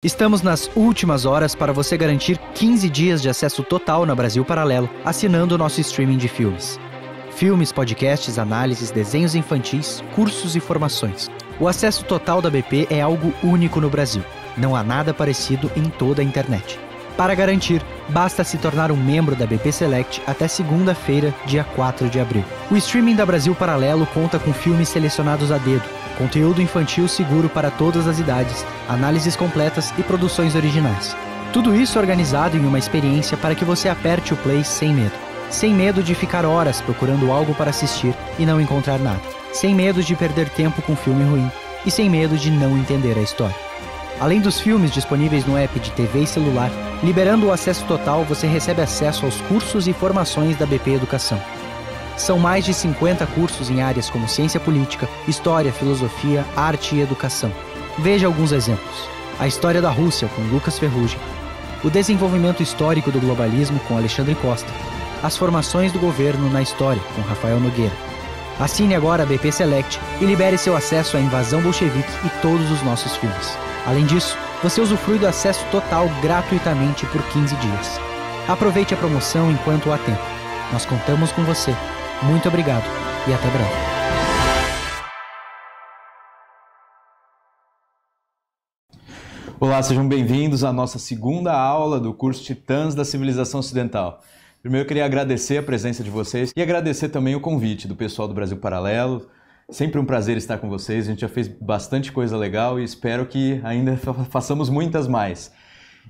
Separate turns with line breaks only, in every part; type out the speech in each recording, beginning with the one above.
Estamos nas últimas horas para você garantir 15 dias de acesso total na Brasil Paralelo, assinando o nosso streaming de filmes. Filmes, podcasts, análises, desenhos infantis, cursos e formações. O acesso total da BP é algo único no Brasil. Não há nada parecido em toda a internet. Para garantir, basta se tornar um membro da BP Select até segunda-feira, dia 4 de abril. O streaming da Brasil Paralelo conta com filmes selecionados a dedo, conteúdo infantil seguro para todas as idades, análises completas e produções originais. Tudo isso organizado em uma experiência para que você aperte o play sem medo. Sem medo de ficar horas procurando algo para assistir e não encontrar nada. Sem medo de perder tempo com filme ruim. E sem medo de não entender a história além dos filmes disponíveis no app de TV e celular, liberando o acesso total, você recebe acesso aos cursos e formações da BP Educação. São mais de 50 cursos em áreas como ciência política, história, filosofia, arte e educação. Veja alguns exemplos. A história da Rússia, com Lucas Ferrugem. O desenvolvimento histórico do globalismo, com Alexandre Costa. As formações do governo na história, com Rafael Nogueira. Assine agora a BP Select e libere seu acesso à invasão bolchevique e todos os nossos filmes. Além disso, você usufrui do acesso total gratuitamente por 15 dias. Aproveite a promoção enquanto há tempo. Nós contamos com você. Muito obrigado e até breve.
Olá, sejam bem-vindos à nossa segunda aula do curso Titãs da Civilização Ocidental. Primeiro, eu queria agradecer a presença de vocês e agradecer também o convite do pessoal do Brasil Paralelo, Sempre um prazer estar com vocês. A gente já fez bastante coisa legal e espero que ainda façamos muitas mais.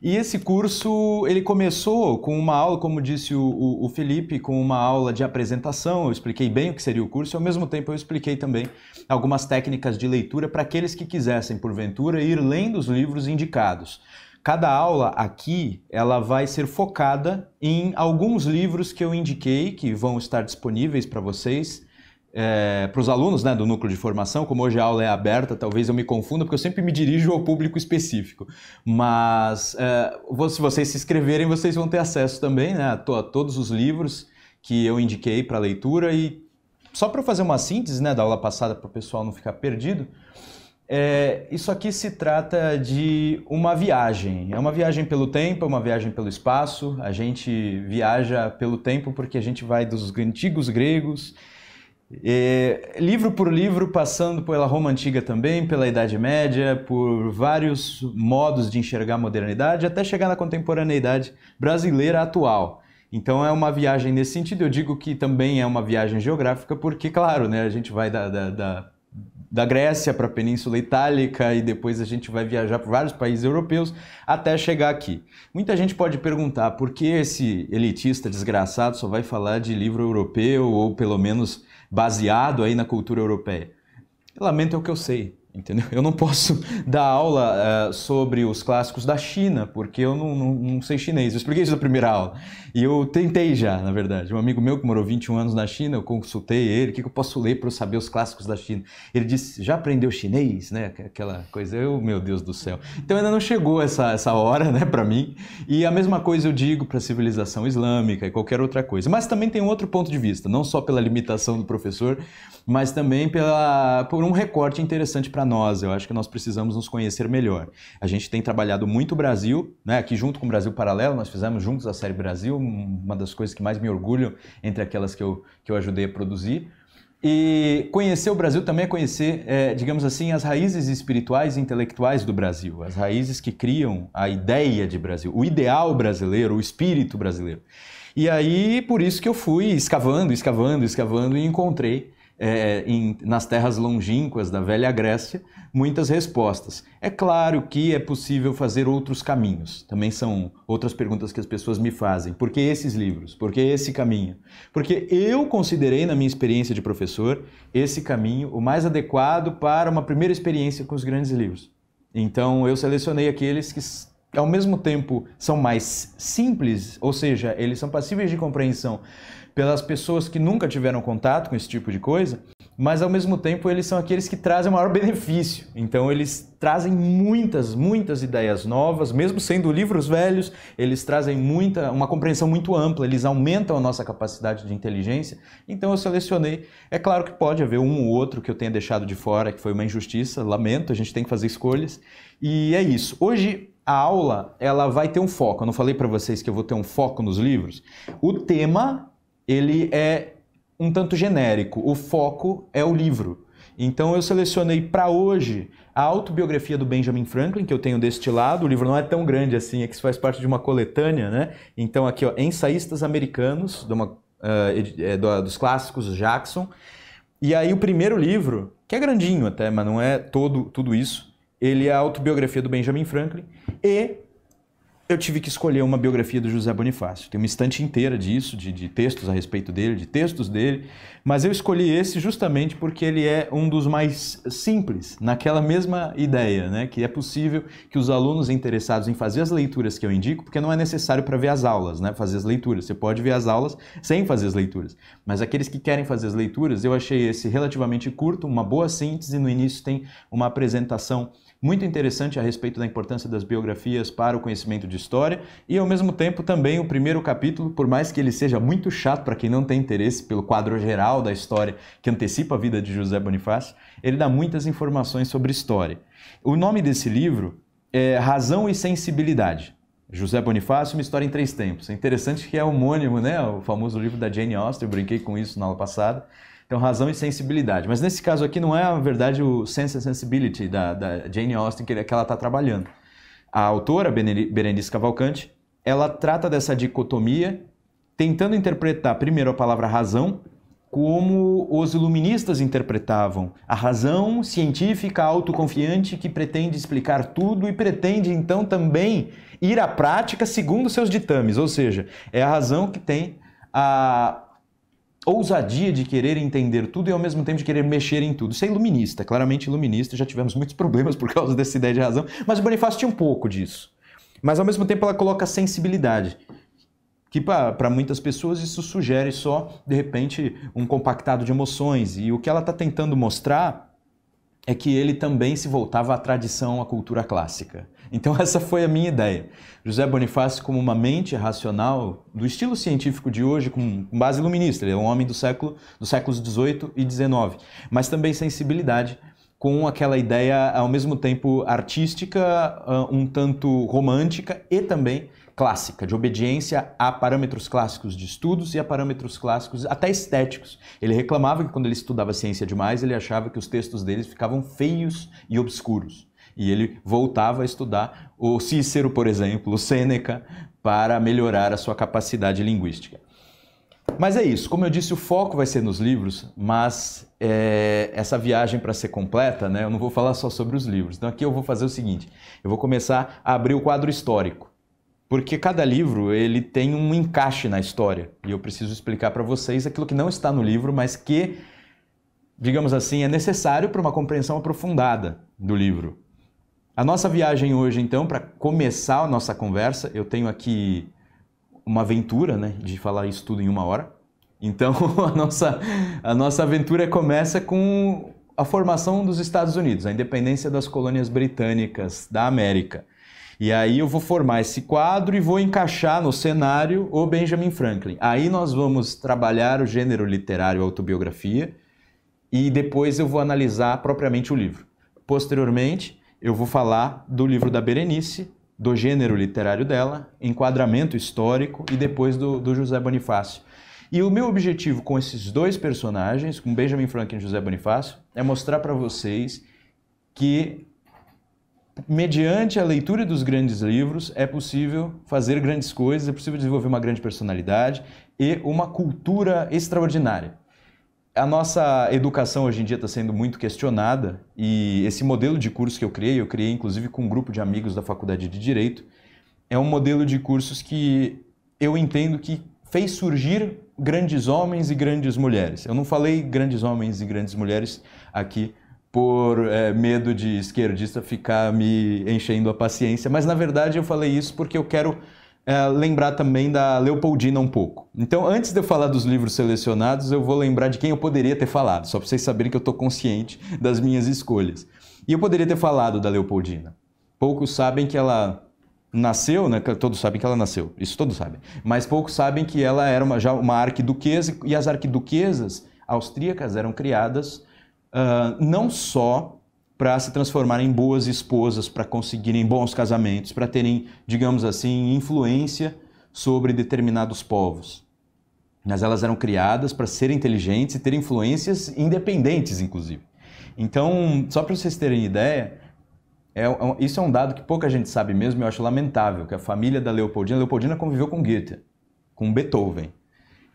E esse curso ele começou com uma aula, como disse o, o, o, Felipe, com uma aula de apresentação. Eu expliquei bem o que seria o curso e, ao mesmo tempo, eu expliquei também algumas técnicas de leitura para aqueles que quisessem, porventura, ir lendo os livros indicados. Cada aula aqui ela vai ser focada em alguns livros que eu indiquei que vão estar disponíveis para vocês é, para os alunos né, do núcleo de formação, como hoje a aula é aberta, talvez eu me confunda, porque eu sempre me dirijo ao público específico. Mas é, se vocês se inscreverem, vocês vão ter acesso também né, a, to a todos os livros que eu indiquei para leitura. E só para fazer uma síntese né, da aula passada, para o pessoal não ficar perdido, é, isso aqui se trata de uma viagem. É uma viagem pelo tempo, é uma viagem pelo espaço. A gente viaja pelo tempo porque a gente vai dos antigos gregos e, livro por livro, passando pela Roma Antiga também, pela Idade Média, por vários modos de enxergar a modernidade, até chegar na contemporaneidade brasileira atual. Então é uma viagem nesse sentido. Eu digo que também é uma viagem geográfica, porque, claro, né, a gente vai da, da, da, da Grécia para a Península Itálica e depois a gente vai viajar por vários países europeus até chegar aqui. Muita gente pode perguntar por que esse elitista desgraçado só vai falar de livro europeu ou pelo menos baseado aí na cultura europeia. Lamento é o que eu sei. Entendeu? Eu não posso dar aula uh, sobre os clássicos da China, porque eu não, não, não, sei chinês. Eu expliquei isso na primeira aula. E eu tentei já, na verdade. Um amigo meu que morou 21 anos na China, eu consultei ele, o que, que eu posso ler para eu saber os clássicos da China? Ele disse, já aprendeu chinês, né? Aquela coisa, eu, meu Deus do céu. Então ainda não chegou essa, essa hora, né, para mim. E a mesma coisa eu digo para a civilização islâmica e qualquer outra coisa. Mas também tem um outro ponto de vista, não só pela limitação do professor, mas também pela, por um recorte interessante para nós. Eu acho que nós precisamos nos conhecer melhor. A gente tem trabalhado muito o Brasil, né? aqui junto com o Brasil Paralelo, nós fizemos juntos a série Brasil, uma das coisas que mais me orgulho entre aquelas que eu, que eu ajudei a produzir. E conhecer o Brasil também é conhecer, é, digamos assim, as raízes espirituais e intelectuais do Brasil, as raízes que criam a ideia de Brasil, o ideal brasileiro, o espírito brasileiro. E aí, por isso que eu fui escavando, escavando, escavando e encontrei é, em, nas terras longínquas da velha Grécia, muitas respostas. É claro que é possível fazer outros caminhos. Também são outras perguntas que as pessoas me fazem. Por que esses livros? Por que esse caminho? Porque eu considerei, na minha experiência de professor, esse caminho o mais adequado para uma primeira experiência com os grandes livros. Então eu selecionei aqueles que ao mesmo tempo são mais simples, ou seja, eles são passíveis de compreensão pelas pessoas que nunca tiveram contato com esse tipo de coisa, mas ao mesmo tempo eles são aqueles que trazem o maior benefício. Então eles trazem muitas, muitas ideias novas, mesmo sendo livros velhos, eles trazem muita, uma compreensão muito ampla, eles aumentam a nossa capacidade de inteligência. Então eu selecionei. É claro que pode haver um ou outro que eu tenha deixado de fora, que foi uma injustiça, lamento, a gente tem que fazer escolhas. E é isso. Hoje a aula ela vai ter um foco. Eu não falei para vocês que eu vou ter um foco nos livros. O tema ele é um tanto genérico. O foco é o livro. Então eu selecionei para hoje a autobiografia do Benjamin Franklin, que eu tenho deste lado. O livro não é tão grande assim, é que isso faz parte de uma coletânea, né? Então aqui, ó, Ensaístas Americanos, uma, uh, é, do, dos clássicos Jackson. E aí o primeiro livro, que é grandinho até, mas não é todo tudo isso, ele é a autobiografia do Benjamin Franklin. E eu tive que escolher uma biografia do José Bonifácio. Tem uma estante inteira disso, de, de, textos a respeito dele, de textos dele, mas eu escolhi esse justamente porque ele é um dos mais simples, naquela mesma ideia, né? Que é possível que os alunos interessados em fazer as leituras que eu indico, porque não é necessário para ver as aulas, né? Fazer as leituras. Você pode ver as aulas sem fazer as leituras. Mas aqueles que querem fazer as leituras, eu achei esse relativamente curto, uma boa síntese. No início tem uma apresentação muito interessante a respeito da importância das biografias para o conhecimento de história e, ao mesmo tempo, também o primeiro capítulo, por mais que ele seja muito chato para quem não tem interesse pelo quadro geral da história que antecipa a vida de José Bonifácio, ele dá muitas informações sobre história. O nome desse livro é Razão e Sensibilidade. José Bonifácio, uma história em três tempos. É interessante que é homônimo, né? O famoso livro da Jane Austen, eu brinquei com isso na aula passada. Então, razão e sensibilidade. Mas nesse caso aqui não é, na verdade, o sense and sensibility da, da Jane Austen que, que ela está trabalhando. A autora, Berenice Cavalcante, ela trata dessa dicotomia tentando interpretar primeiro a palavra razão como os iluministas interpretavam a razão científica autoconfiante que pretende explicar tudo e pretende então também ir à prática segundo seus ditames, ou seja, é a razão que tem a ousadia de querer entender tudo e ao mesmo tempo de querer mexer em tudo. Isso é iluminista, claramente iluminista, já tivemos muitos problemas por causa dessa ideia de razão, mas o Bonifácio tinha um pouco disso. Mas ao mesmo tempo ela coloca sensibilidade, que para muitas pessoas isso sugere só, de repente, um compactado de emoções. E o que ela está tentando mostrar é que ele também se voltava à tradição, à cultura clássica. Então, essa foi a minha ideia. José Bonifácio, como uma mente racional, do estilo científico de hoje, com base iluminista, ele é um homem do século dos séculos 18 e 19, mas também sensibilidade com aquela ideia, ao mesmo tempo, artística, ah, um tanto romântica e também clássica, de obediência a parâmetros clássicos de estudos e a parâmetros clássicos até estéticos. Ele reclamava que quando ele estudava ciência demais, ele achava que os textos deles ficavam feios e obscuros. E ele voltava a estudar o Cícero, por exemplo, o Sêneca, para melhorar a sua capacidade linguística. Mas é isso, como eu disse, o foco vai ser nos livros, mas é, essa viagem para ser completa, né, eu não vou falar só sobre os livros. Então aqui eu vou fazer o seguinte, eu vou começar a abrir o quadro histórico, porque cada livro ele tem um encaixe na história e eu preciso explicar para vocês aquilo que não está no livro, mas que, digamos assim, é necessário para uma compreensão aprofundada do livro. A nossa viagem hoje, então, para começar a nossa conversa, eu tenho aqui uma aventura, né, de falar isso tudo em uma hora. Então, a nossa, a nossa aventura começa com a formação dos Estados Unidos, a independência das colônias britânicas da América. E aí eu vou formar esse quadro e vou encaixar no cenário o Benjamin Franklin. Aí nós vamos trabalhar o gênero literário autobiografia e depois eu vou analisar propriamente o livro. Posteriormente, eu vou falar do livro da Berenice, do gênero literário dela, enquadramento histórico e depois do, do José Bonifácio. E o meu objetivo com esses dois personagens, com Benjamin Franklin e José Bonifácio, é mostrar para vocês que, mediante a leitura dos grandes livros, é possível fazer grandes coisas, é possível desenvolver uma grande personalidade e uma cultura extraordinária a nossa educação hoje em dia está sendo muito questionada e esse modelo de curso que eu criei, eu criei inclusive com um grupo de amigos da Faculdade de Direito, é um modelo de cursos que eu entendo que fez surgir grandes homens e grandes mulheres. Eu não falei grandes homens e grandes mulheres aqui por é, medo de esquerdista ficar me enchendo a paciência, mas na verdade eu falei isso porque eu quero é, lembrar também da Leopoldina um pouco. Então, antes de eu falar dos livros selecionados, eu vou lembrar de quem eu poderia ter falado, só para vocês saberem que eu estou consciente das minhas escolhas. E eu poderia ter falado da Leopoldina. Poucos sabem que ela nasceu, né? Todos sabem que ela nasceu, isso todos sabem. Mas poucos sabem que ela era uma, já uma arquiduquesa e as arquiduquesas austríacas eram criadas uh, não só para se transformarem em boas esposas, para conseguirem bons casamentos, para terem, digamos assim, influência sobre determinados povos. Mas elas eram criadas para serem inteligentes e ter influências independentes, inclusive. Então, só para vocês terem ideia, é, é isso é um dado que pouca gente sabe mesmo e eu acho lamentável, que a família da Leopoldina, Leopoldina conviveu com Goethe, com Beethoven.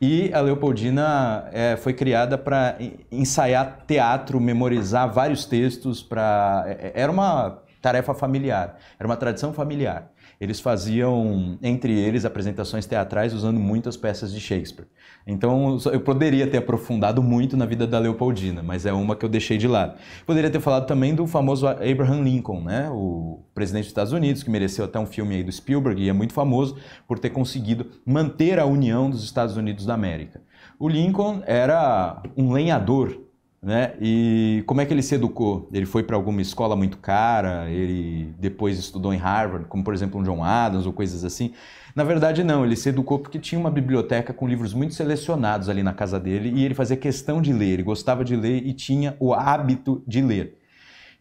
E a Leopoldina é, foi criada para ensaiar teatro, memorizar vários textos. Pra... É, é, era uma tarefa familiar, era uma tradição familiar eles faziam, entre eles, apresentações teatrais usando muitas peças de Shakespeare. Então eu poderia ter aprofundado muito na vida da Leopoldina, mas é uma que eu deixei de lado. Poderia ter falado também do famoso Abraham Lincoln, né? o presidente dos Estados Unidos, que mereceu até um filme aí do Spielberg e é muito famoso por ter conseguido manter a união dos Estados Unidos da América. O Lincoln era um lenhador né? E como é que ele se educou? Ele foi para alguma escola muito cara, ele depois estudou em Harvard, como por exemplo um John Adams ou coisas assim. Na verdade, não, ele se educou porque tinha uma biblioteca com livros muito selecionados ali na casa dele e ele fazia questão de ler, ele gostava de ler e tinha o hábito de ler.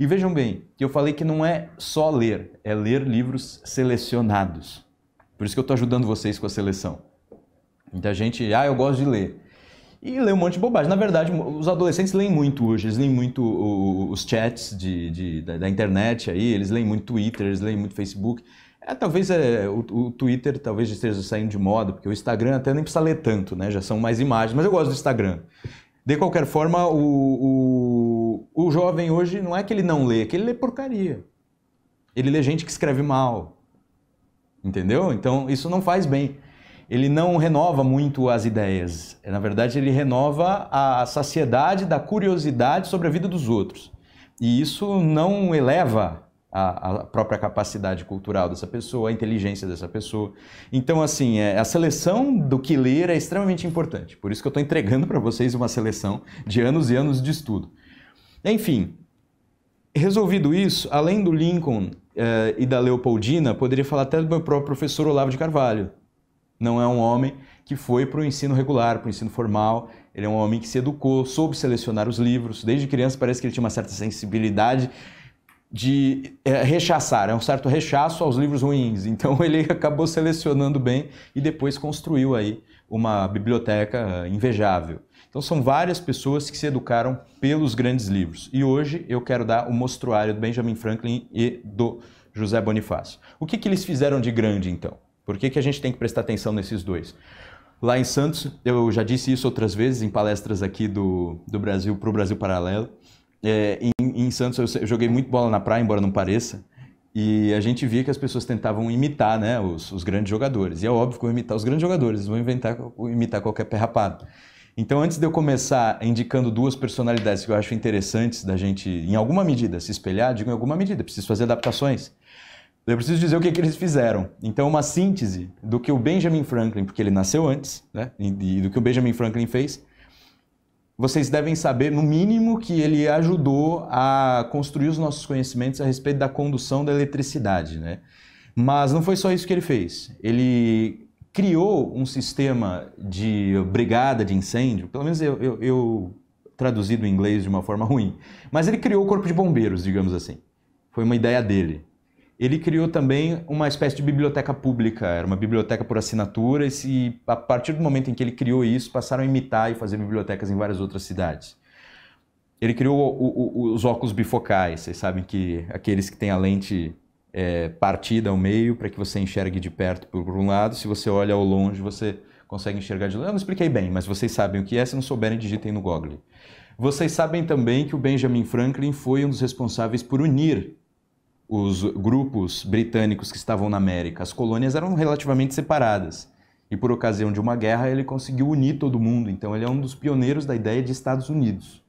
E vejam bem, que eu falei que não é só ler, é ler livros selecionados. Por isso que eu estou ajudando vocês com a seleção. Muita gente, ah, eu gosto de ler e lê um monte de bobagem. Na verdade, os adolescentes leem muito hoje, eles leem muito os chats de, de da, da, internet aí, eles leem muito Twitter, eles leem muito Facebook. É, talvez é, o, o, Twitter talvez esteja saindo de moda, porque o Instagram até nem precisa ler tanto, né? Já são mais imagens, mas eu gosto do Instagram. De qualquer forma, o, o, o jovem hoje não é que ele não lê, é que ele lê porcaria. Ele lê gente que escreve mal. Entendeu? Então isso não faz bem ele não renova muito as ideias. Na verdade, ele renova a saciedade da curiosidade sobre a vida dos outros. E isso não eleva a, a própria capacidade cultural dessa pessoa, a inteligência dessa pessoa. Então, assim, é, a seleção do que ler é extremamente importante. Por isso que eu estou entregando para vocês uma seleção de anos e anos de estudo. Enfim, resolvido isso, além do Lincoln eh, e da Leopoldina, poderia falar até do meu próprio professor Olavo de Carvalho, não é um homem que foi para o ensino regular, para o ensino formal. Ele é um homem que se educou, soube selecionar os livros. Desde criança parece que ele tinha uma certa sensibilidade de é, rechaçar, é um certo rechaço aos livros ruins. Então ele acabou selecionando bem e depois construiu aí uma biblioteca eh, invejável. Então são várias pessoas que se educaram pelos grandes livros. E hoje eu quero dar o mostruário do Benjamin Franklin e do José Bonifácio. O que, que eles fizeram de grande então? Por que, que a gente tem que prestar atenção nesses dois? Lá em Santos, eu já disse isso outras vezes em palestras aqui do, do Brasil para o Brasil Paralelo. É, em, em, Santos eu, joguei muito bola na praia, embora não pareça, e a gente via que as pessoas tentavam imitar né, os, os grandes jogadores. E é óbvio que vão imitar os grandes jogadores, vão inventar, imitar qualquer perrapado. Então, antes de eu começar indicando duas personalidades que eu acho interessantes da gente, em alguma medida, se espelhar, digo em alguma medida, preciso fazer adaptações. Eu preciso dizer o que, é que eles fizeram. Então, uma síntese do que o Benjamin Franklin, porque ele nasceu antes, né? E do que o Benjamin Franklin fez, vocês devem saber, no mínimo, que ele ajudou a construir os nossos conhecimentos a respeito da condução da eletricidade. Né? Mas não foi só isso que ele fez. Ele criou um sistema de brigada de incêndio, pelo menos eu, eu, eu traduzi do inglês de uma forma ruim, mas ele criou o Corpo de Bombeiros, digamos assim. Foi uma ideia dele ele criou também uma espécie de biblioteca pública, era uma biblioteca por assinatura, e a partir do momento em que ele criou isso, passaram a imitar e fazer bibliotecas em várias outras cidades. Ele criou o, o, os óculos bifocais, vocês sabem que aqueles que têm a lente é, partida ao meio para que você enxergue de perto por um lado, se você olha ao longe você consegue enxergar de longe. Eu não expliquei bem, mas vocês sabem o que é, se não souberem digitem no Google. Vocês sabem também que o Benjamin Franklin foi um dos responsáveis por unir os grupos britânicos que estavam na América. As colônias eram relativamente separadas. E por ocasião de uma guerra, ele conseguiu unir todo mundo. Então, ele é um dos pioneiros da ideia de Estados Unidos.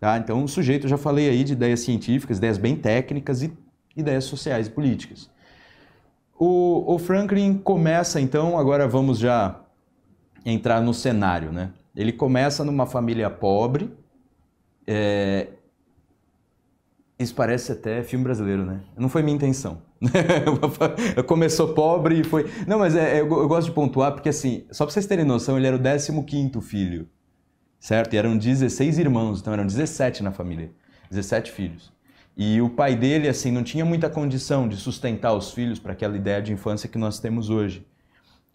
Tá? Então, um sujeito, já falei aí de ideias científicas, ideias bem técnicas e ideias sociais e políticas. O, o Franklin começa, então, agora vamos já entrar no cenário. Né? Ele começa numa família pobre, é, isso parece até filme brasileiro, né? Não foi minha intenção. Começou pobre e foi. Não, mas é, é eu, eu, gosto de pontuar porque, assim, só pra vocês terem noção, ele era o 15 filho, certo? E eram 16 irmãos, então eram 17 na família, 17 filhos. E o pai dele, assim, não tinha muita condição de sustentar os filhos para aquela ideia de infância que nós temos hoje.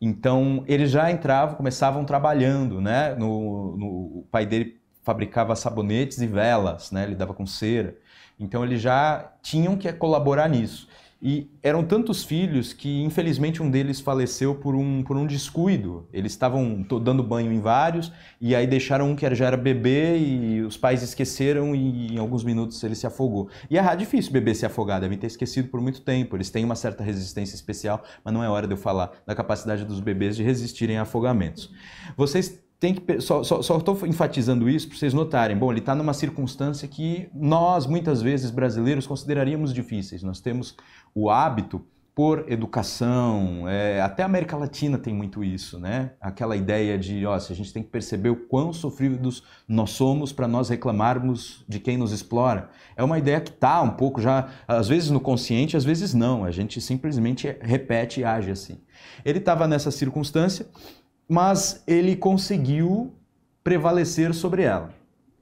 Então, eles já entravam, começavam trabalhando, né? No, no, o pai dele fabricava sabonetes e velas, né? Ele dava com cera. Então eles já tinham que colaborar nisso. E eram tantos filhos que, infelizmente, um deles faleceu por um, por um descuido. Eles estavam dando banho em vários e aí deixaram um que já era bebê e os pais esqueceram e em alguns minutos ele se afogou. E é difícil bebê se afogar, devem ter esquecido por muito tempo. Eles têm uma certa resistência especial, mas não é hora de eu falar da capacidade dos bebês de resistirem a afogamentos. Vocês tem que só estou enfatizando isso para vocês notarem. Bom, ele está numa circunstância que nós muitas vezes brasileiros consideraríamos difíceis. Nós temos o hábito por educação, é, até a América Latina tem muito isso, né? Aquela ideia de, ó, se a gente tem que perceber o quão sofridos nós somos para nós reclamarmos de quem nos explora. É uma ideia que está um pouco já, às vezes no consciente, às vezes não. A gente simplesmente repete e age assim. Ele estava nessa circunstância mas ele conseguiu prevalecer sobre ela.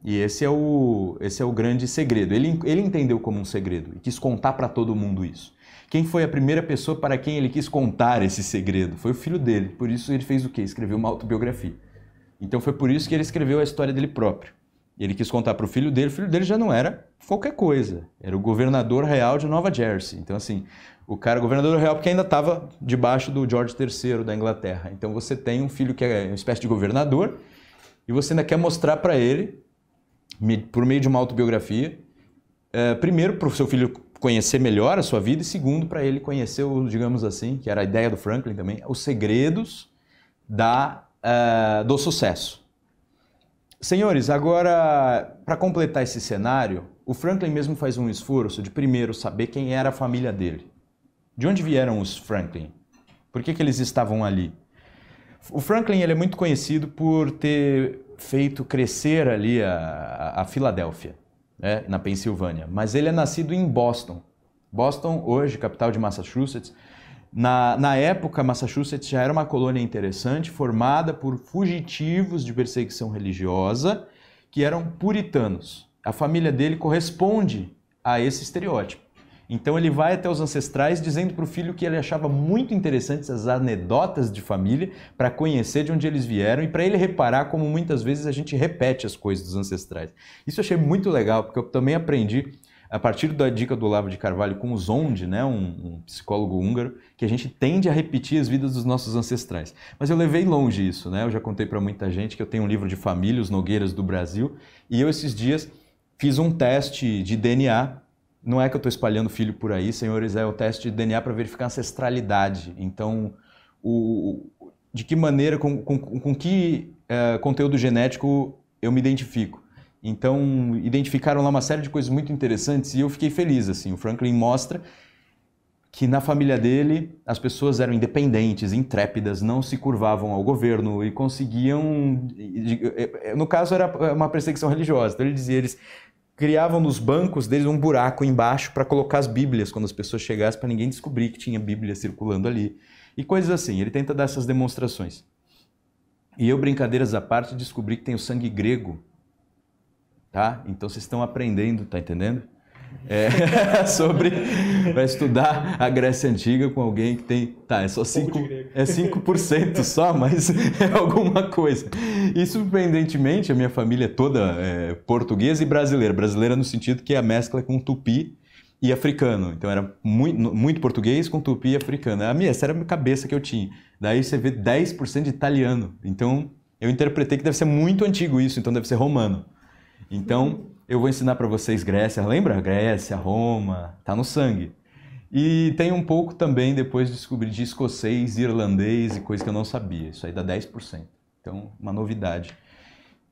E esse é o, esse é o grande segredo. Ele, ele entendeu como um segredo e quis contar para todo mundo isso. Quem foi a primeira pessoa para quem ele quis contar esse segredo? Foi o filho dele. Por isso ele fez o quê? Escreveu uma autobiografia. Então foi por isso que ele escreveu a história dele próprio. Ele quis contar para o filho dele. O filho dele já não era qualquer coisa. Era o governador real de Nova Jersey. Então, assim, o cara, governador Real, porque ainda estava debaixo do George III da Inglaterra. Então você tem um filho que é uma espécie de governador e você ainda quer mostrar para ele, por meio de uma autobiografia, é, primeiro para o seu filho conhecer melhor a sua vida e segundo para ele conhecer, o, digamos assim, que era a ideia do Franklin também, os segredos da, é, do sucesso. Senhores, agora, para completar esse cenário, o Franklin mesmo faz um esforço de primeiro saber quem era a família dele. De onde vieram os Franklin? Por que, que eles estavam ali? O Franklin ele é muito conhecido por ter feito crescer ali a, a Filadélfia, né, na Pensilvânia, mas ele é nascido em Boston. Boston, hoje, capital de Massachusetts. Na, na época, Massachusetts já era uma colônia interessante, formada por fugitivos de perseguição religiosa que eram puritanos. A família dele corresponde a esse estereótipo. Então ele vai até os ancestrais dizendo para o filho que ele achava muito interessantes as anedotas de família para conhecer de onde eles vieram e para ele reparar como muitas vezes a gente repete as coisas dos ancestrais. Isso eu achei muito legal, porque eu também aprendi a partir da dica do Olavo de Carvalho com o Zonde, né, um, um, psicólogo húngaro, que a gente tende a repetir as vidas dos nossos ancestrais. Mas eu levei longe isso, né? Eu já contei para muita gente que eu tenho um livro de família, Os Nogueiras do Brasil, e eu esses dias fiz um teste de DNA não é que eu estou espalhando filho por aí, senhores, é o teste de DNA para verificar ancestralidade. Então, o, de que maneira, com, com, com que é, conteúdo genético eu me identifico. Então, identificaram lá uma série de coisas muito interessantes e eu fiquei feliz. assim. O Franklin mostra que na família dele as pessoas eram independentes, intrépidas, não se curvavam ao governo e conseguiam. No caso, era uma perseguição religiosa. Então, ele dizia: eles criavam nos bancos deles um buraco embaixo para colocar as bíblias quando as pessoas chegassem para ninguém descobrir que tinha bíblia circulando ali e coisas assim. Ele tenta dar essas demonstrações. E eu, brincadeiras à parte, descobri que tem o sangue grego, tá? Então vocês estão aprendendo, tá entendendo? É, sobre vai estudar a Grécia Antiga com alguém que tem. Tá, é só 5%, é 5 só, mas é alguma coisa. E surpreendentemente, a minha família é toda é, portuguesa e brasileira. Brasileira no sentido que é a mescla com tupi e africano. Então era muito, muito português com tupi e africano. A minha, essa era a cabeça que eu tinha. Daí você vê 10% de italiano. Então eu interpretei que deve ser muito antigo isso, então deve ser romano. Então eu vou ensinar para vocês Grécia, lembra? Grécia, Roma, tá no sangue. E tem um pouco também, depois descobri de escocês, irlandês e coisa que eu não sabia. Isso aí dá 10%. Então, uma novidade.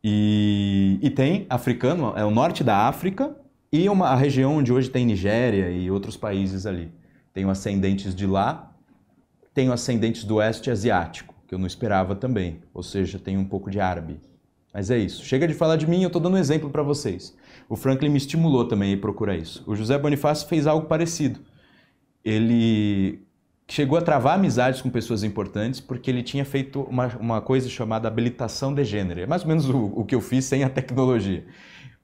E, e tem africano, é o norte da África e uma, a região onde hoje tem Nigéria e outros países ali. Tenho ascendentes de lá, tenho ascendentes do oeste asiático, que eu não esperava também. Ou seja, tenho um pouco de árabe. Mas é isso. Chega de falar de mim, eu estou dando um exemplo para vocês o Franklin me estimulou também a procurar isso. O José Bonifácio fez algo parecido. Ele chegou a travar amizades com pessoas importantes porque ele tinha feito uma, uma coisa chamada habilitação de gênero. É mais ou menos o, o que eu fiz sem a tecnologia.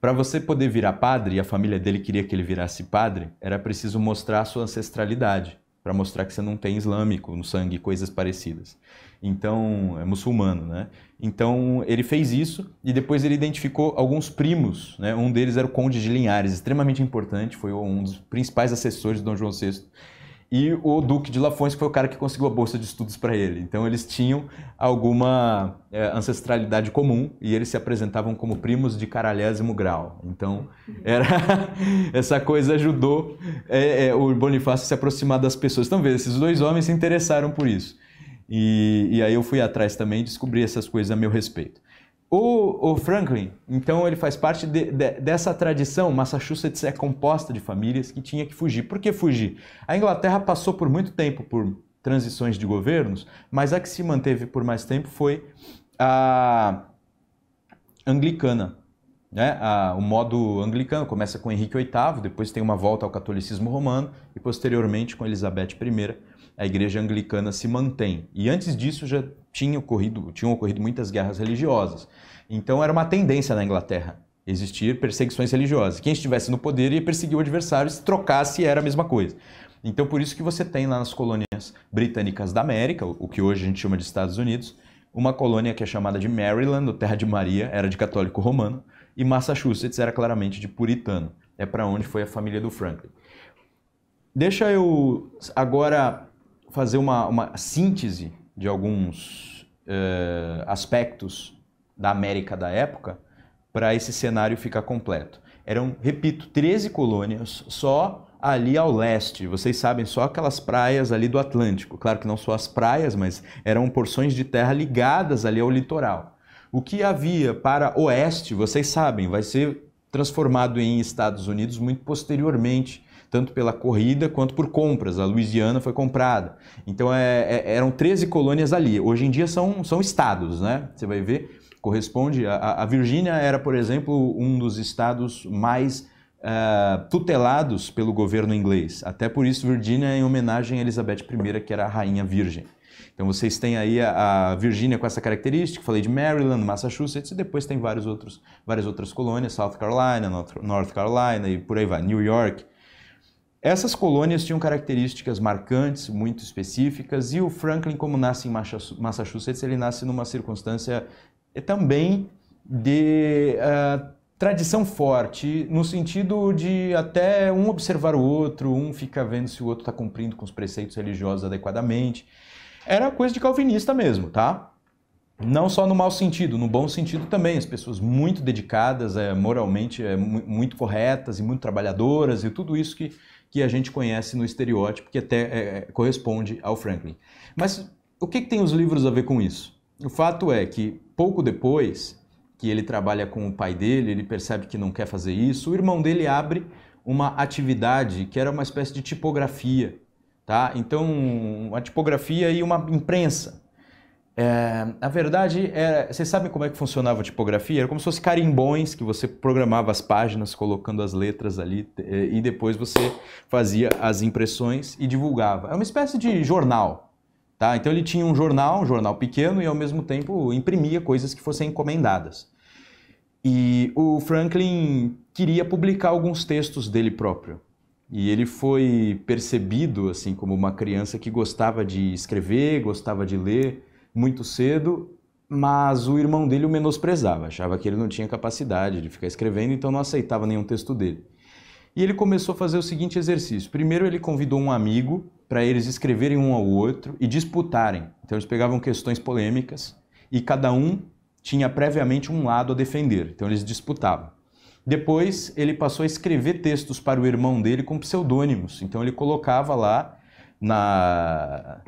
Para você poder virar padre, e a família dele queria que ele virasse padre, era preciso mostrar a sua ancestralidade, para mostrar que você não tem islâmico no sangue, coisas parecidas. Então, é muçulmano, né? Então ele fez isso e depois ele identificou alguns primos. Né? Um deles era o Conde de Linhares, extremamente importante, foi um dos principais assessores de Dom João VI. E o Duque de Lafões, que foi o cara que conseguiu a bolsa de estudos para ele. Então eles tinham alguma é, ancestralidade comum e eles se apresentavam como primos de caralhésimo grau. Então era essa coisa ajudou é, é, o Bonifácio a se aproximar das pessoas. Então, veja, esses dois homens se interessaram por isso. E, e aí eu fui atrás também e descobri essas coisas a meu respeito. O, o, Franklin, então, ele faz parte de, de, dessa tradição. Massachusetts é composta de famílias que tinha que fugir. Por que fugir? A Inglaterra passou por muito tempo por transições de governos, mas a que se manteve por mais tempo foi a anglicana. Né? A, o modo anglicano começa com Henrique VIII, depois tem uma volta ao catolicismo romano e, posteriormente, com Elizabeth I a igreja anglicana se mantém. E antes disso já tinha ocorrido, tinham ocorrido muitas guerras religiosas. Então era uma tendência na Inglaterra existir perseguições religiosas. Quem estivesse no poder ia perseguir o adversário, se trocasse era a mesma coisa. Então por isso que você tem lá nas colônias britânicas da América, o que hoje a gente chama de Estados Unidos, uma colônia que é chamada de Maryland, ou Terra de Maria, era de católico romano, e Massachusetts era claramente de puritano. É para onde foi a família do Franklin. Deixa eu agora fazer uma, uma síntese de alguns eh, aspectos da América da época para esse cenário ficar completo. Eram, repito, 13 colônias só ali ao leste. Vocês sabem, só aquelas praias ali do Atlântico. Claro que não só as praias, mas eram porções de terra ligadas ali ao litoral. O que havia para oeste, vocês sabem, vai ser transformado em Estados Unidos muito posteriormente tanto pela corrida quanto por compras. A Louisiana foi comprada. Então é, é, eram 13 colônias ali. Hoje em dia são, são estados, né? Você vai ver, corresponde. A, a Virgínia era, por exemplo, um dos estados mais uh, tutelados pelo governo inglês. Até por isso, Virgínia é em homenagem a Elizabeth I, que era a rainha virgem. Então vocês têm aí a, a Virgínia com essa característica, falei de Maryland, Massachusetts, e depois tem vários outros, várias outras colônias, South Carolina, North Carolina e por aí vai, New York. Essas colônias tinham características marcantes, muito específicas, e o Franklin, como nasce em Massachusetts, ele nasce numa circunstância eh, também de uh, tradição forte, no sentido de até um observar o outro, um fica vendo se o outro está cumprindo com os preceitos religiosos adequadamente. Era coisa de calvinista mesmo, tá? Não só no mau sentido, no bom sentido também. As pessoas muito dedicadas, é, moralmente é, muito corretas e muito trabalhadoras e tudo isso que que a gente conhece no estereótipo, que até é, é, corresponde ao Franklin. Mas o que, que tem os livros a ver com isso? O fato é que pouco depois que ele trabalha com o pai dele, ele percebe que não quer fazer isso, o irmão dele abre uma atividade que era uma espécie de tipografia, tá? Então, uma tipografia e uma imprensa. É, a verdade é, vocês sabem como é que funcionava a tipografia? Era como se fosse carimbões que você programava as páginas, colocando as letras ali, é, e depois você fazia as impressões e divulgava. É uma espécie de jornal, tá? Então ele tinha um jornal, um jornal pequeno, e ao mesmo tempo imprimia coisas que fossem encomendadas. E o Franklin queria publicar alguns textos dele próprio. E ele foi percebido assim como uma criança que gostava de escrever, gostava de ler muito cedo, mas o irmão dele o menosprezava, achava que ele não tinha capacidade de ficar escrevendo, então não aceitava nenhum texto dele. E ele começou a fazer o seguinte exercício: primeiro, ele convidou um amigo para eles escreverem um ao outro e disputarem. Então, eles pegavam questões polêmicas e cada um tinha previamente um lado a defender, então eles disputavam. Depois, ele passou a escrever textos para o irmão dele com pseudônimos, então ele colocava lá na,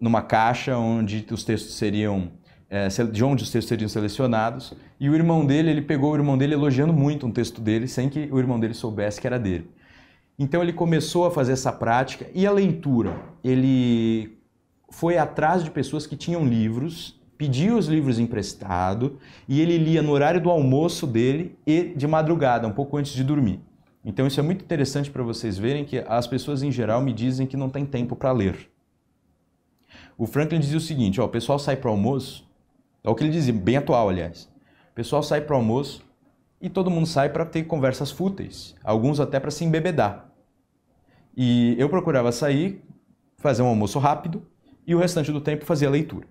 numa caixa onde os textos seriam é, de onde os textos seriam selecionados e o irmão dele ele pegou o irmão dele elogiando muito um texto dele sem que o irmão dele soubesse que era dele. Então ele começou a fazer essa prática e a leitura ele foi atrás de pessoas que tinham livros, pediu os livros emprestado e ele lia no horário do almoço dele e de madrugada um pouco antes de dormir. Então isso é muito interessante para vocês verem que as pessoas em geral me dizem que não tem tempo para ler. O Franklin dizia o seguinte: ó, o pessoal sai para almoço, é o que ele dizia, bem atual, aliás. O pessoal sai para almoço e todo mundo sai para ter conversas fúteis, alguns até para se embebedar. E eu procurava sair, fazer um almoço rápido e o restante do tempo fazia leitura.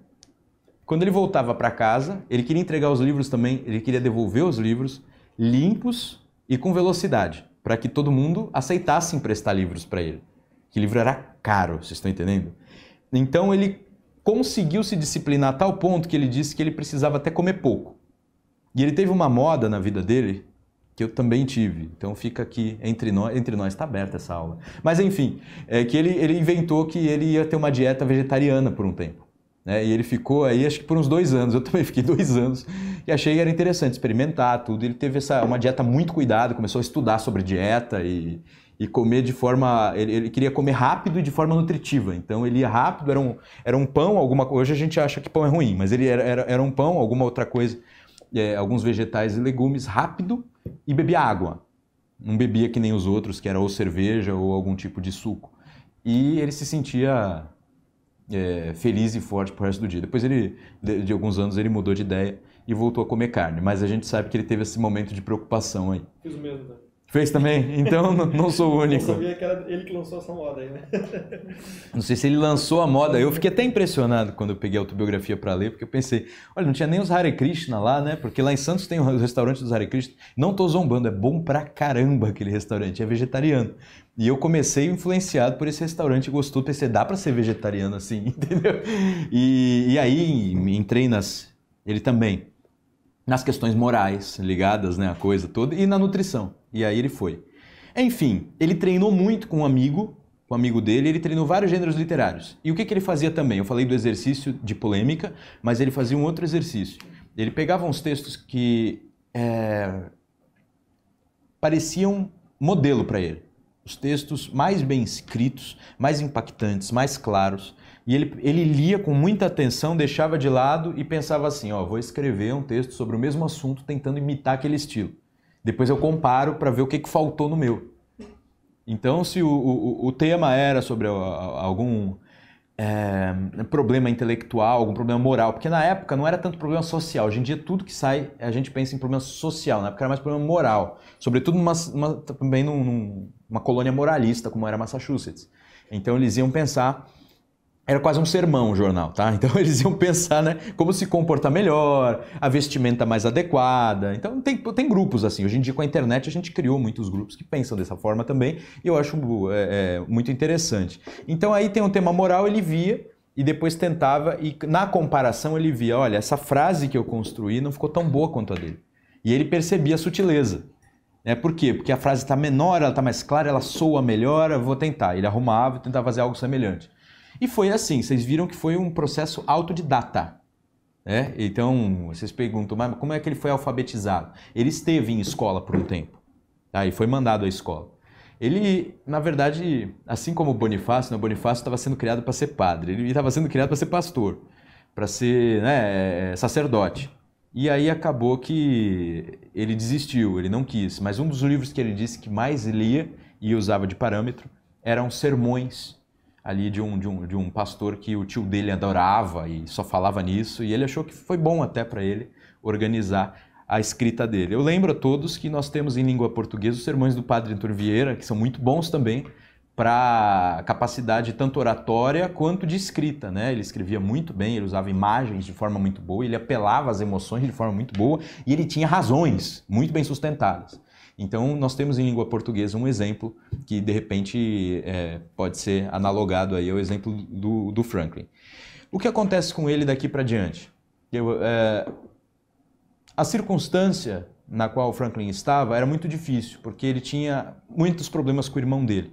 Quando ele voltava para casa, ele queria entregar os livros também, ele queria devolver os livros limpos e com velocidade, para que todo mundo aceitasse emprestar livros para ele. Que livro era caro, vocês estão entendendo? Então ele conseguiu se disciplinar a tal ponto que ele disse que ele precisava até comer pouco. E ele teve uma moda na vida dele que eu também tive. Então fica aqui entre nós, entre nós está aberta essa aula. Mas enfim, é que ele, ele inventou que ele ia ter uma dieta vegetariana por um tempo. Né? E ele ficou aí, acho que por uns dois anos. Eu também fiquei dois anos e achei que era interessante experimentar tudo. Ele teve essa uma dieta muito cuidada, começou a estudar sobre dieta e, e comer de forma. Ele, ele, queria comer rápido e de forma nutritiva. Então ele ia rápido, era um, era um pão, alguma coisa. Hoje a gente acha que pão é ruim, mas ele era, era, era um pão, alguma outra coisa, é, alguns vegetais e legumes rápido e bebia água. Não bebia que nem os outros, que era ou cerveja ou algum tipo de suco. E ele se sentia é, feliz e forte pro resto do dia. Depois ele, de, de alguns anos, ele mudou de ideia e voltou a comer carne. Mas a gente sabe que ele teve esse momento de preocupação aí. Fiz o mesmo, né? Fez também? Então não sou o único. Eu sabia
que era ele que lançou essa moda aí, né?
Não sei se ele lançou a moda. Eu fiquei até impressionado quando eu peguei a autobiografia para ler, porque eu pensei, olha, não tinha nem os Hare Krishna lá, né? Porque lá em Santos tem os restaurantes dos Hare Krishna. Não tô zombando, é bom pra caramba aquele restaurante, é vegetariano. E eu comecei influenciado por esse restaurante gostoso, pensei, dá para ser vegetariano assim, entendeu? E, e aí entrei nas... ele também. Nas questões morais ligadas, né, a coisa toda, e na nutrição. E aí ele foi. Enfim, ele treinou muito com um amigo, com um amigo dele, ele treinou vários gêneros literários. E o que, que ele fazia também? Eu falei do exercício de polêmica, mas ele fazia um outro exercício. Ele pegava uns textos que é, pareciam modelo para ele. Os textos mais bem escritos, mais impactantes, mais claros. E ele, ele lia com muita atenção, deixava de lado e pensava assim: ó, vou escrever um texto sobre o mesmo assunto, tentando imitar aquele estilo. Depois eu comparo para ver o que, que faltou no meu. Então, se o, o, o tema era sobre algum é, problema intelectual, algum problema moral, porque na época não era tanto problema social. Hoje em dia, tudo que sai, a gente pensa em problema social. Na época era mais problema moral. Sobretudo numa, também numa colônia moralista, como era Massachusetts. Então, eles iam pensar era quase um sermão o jornal, tá? Então eles iam pensar, né? Como se comportar melhor, a vestimenta mais adequada. Então tem, tem grupos assim. Hoje em dia, com a internet, a gente criou muitos grupos que pensam dessa forma também. E eu acho é, é, muito interessante. Então aí tem um tema moral, ele via e depois tentava. E na comparação, ele via: olha, essa frase que eu construí não ficou tão boa quanto a dele. E ele percebia a sutileza. Né? Por quê? Porque a frase está menor, ela está mais clara, ela soa melhor, eu vou tentar. Ele arrumava e tentava fazer algo semelhante. E foi assim, vocês viram que foi um processo autodidata. Né? Então, vocês perguntam, mas como é que ele foi alfabetizado? Ele esteve em escola por um tempo, tá? e foi mandado à escola. Ele, na verdade, assim como Bonifácio, né? Bonifácio estava sendo criado para ser padre, ele estava sendo criado para ser pastor, para ser né, eh, sacerdote. E aí acabou que ele desistiu, ele não quis. Mas um dos livros que ele disse que mais lia e usava de parâmetro eram sermões ali de um, de um, de um pastor que o tio dele adorava e só falava nisso, e ele achou que foi bom até para ele organizar a escrita dele. Eu lembro a todos que nós temos em língua portuguesa os sermões do Padre Antônio Vieira, que são muito bons também para capacidade tanto oratória quanto de escrita, né? Ele escrevia muito bem, ele usava imagens de forma muito boa, ele apelava às emoções de forma muito boa e ele tinha razões muito bem sustentadas. Então, nós temos em língua portuguesa um exemplo que, de repente, é, pode ser analogado aí ao exemplo do, do, Franklin. O que acontece com ele daqui para diante? Eu, é, a circunstância na qual Franklin estava era muito difícil, porque ele tinha muitos problemas com o irmão dele.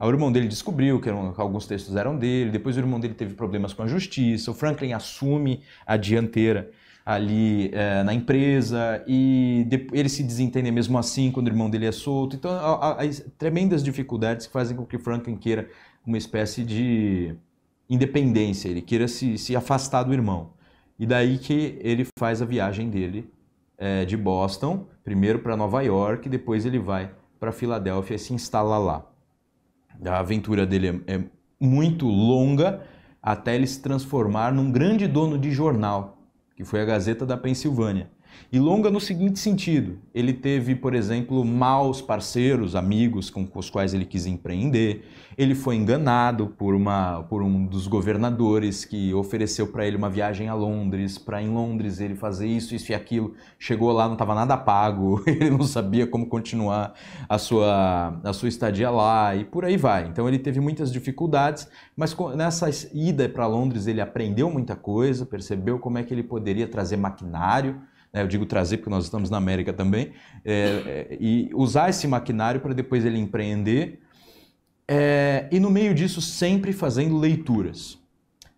O irmão dele descobriu que, eram, que alguns textos eram dele, depois o irmão dele teve problemas com a justiça, o Franklin assume a dianteira ali é, na empresa e ele se desentende mesmo assim quando o irmão dele é solto. Então, há, há tremendas dificuldades que fazem com que Franklin queira uma espécie de independência, ele queira se, se afastar do irmão. E daí que ele faz a viagem dele é, de Boston, primeiro para Nova York, depois ele vai para Filadélfia e se instala lá. A aventura dele é, é muito longa até ele se transformar num grande dono de jornal que foi a Gazeta da Pensilvânia. E longa no seguinte sentido: ele teve, por exemplo, maus parceiros, amigos com os quais ele quis empreender, ele foi enganado por, uma, por um dos governadores que ofereceu para ele uma viagem a Londres, para em Londres ele fazer isso, isso e aquilo. Chegou lá, não estava nada pago, ele não sabia como continuar a sua, a sua estadia lá e por aí vai. Então ele teve muitas dificuldades, mas nessa ida para Londres ele aprendeu muita coisa, percebeu como é que ele poderia trazer maquinário né? eu digo trazer porque nós estamos na América também, é, é, e usar esse maquinário para depois ele empreender, é, e no meio disso sempre fazendo leituras.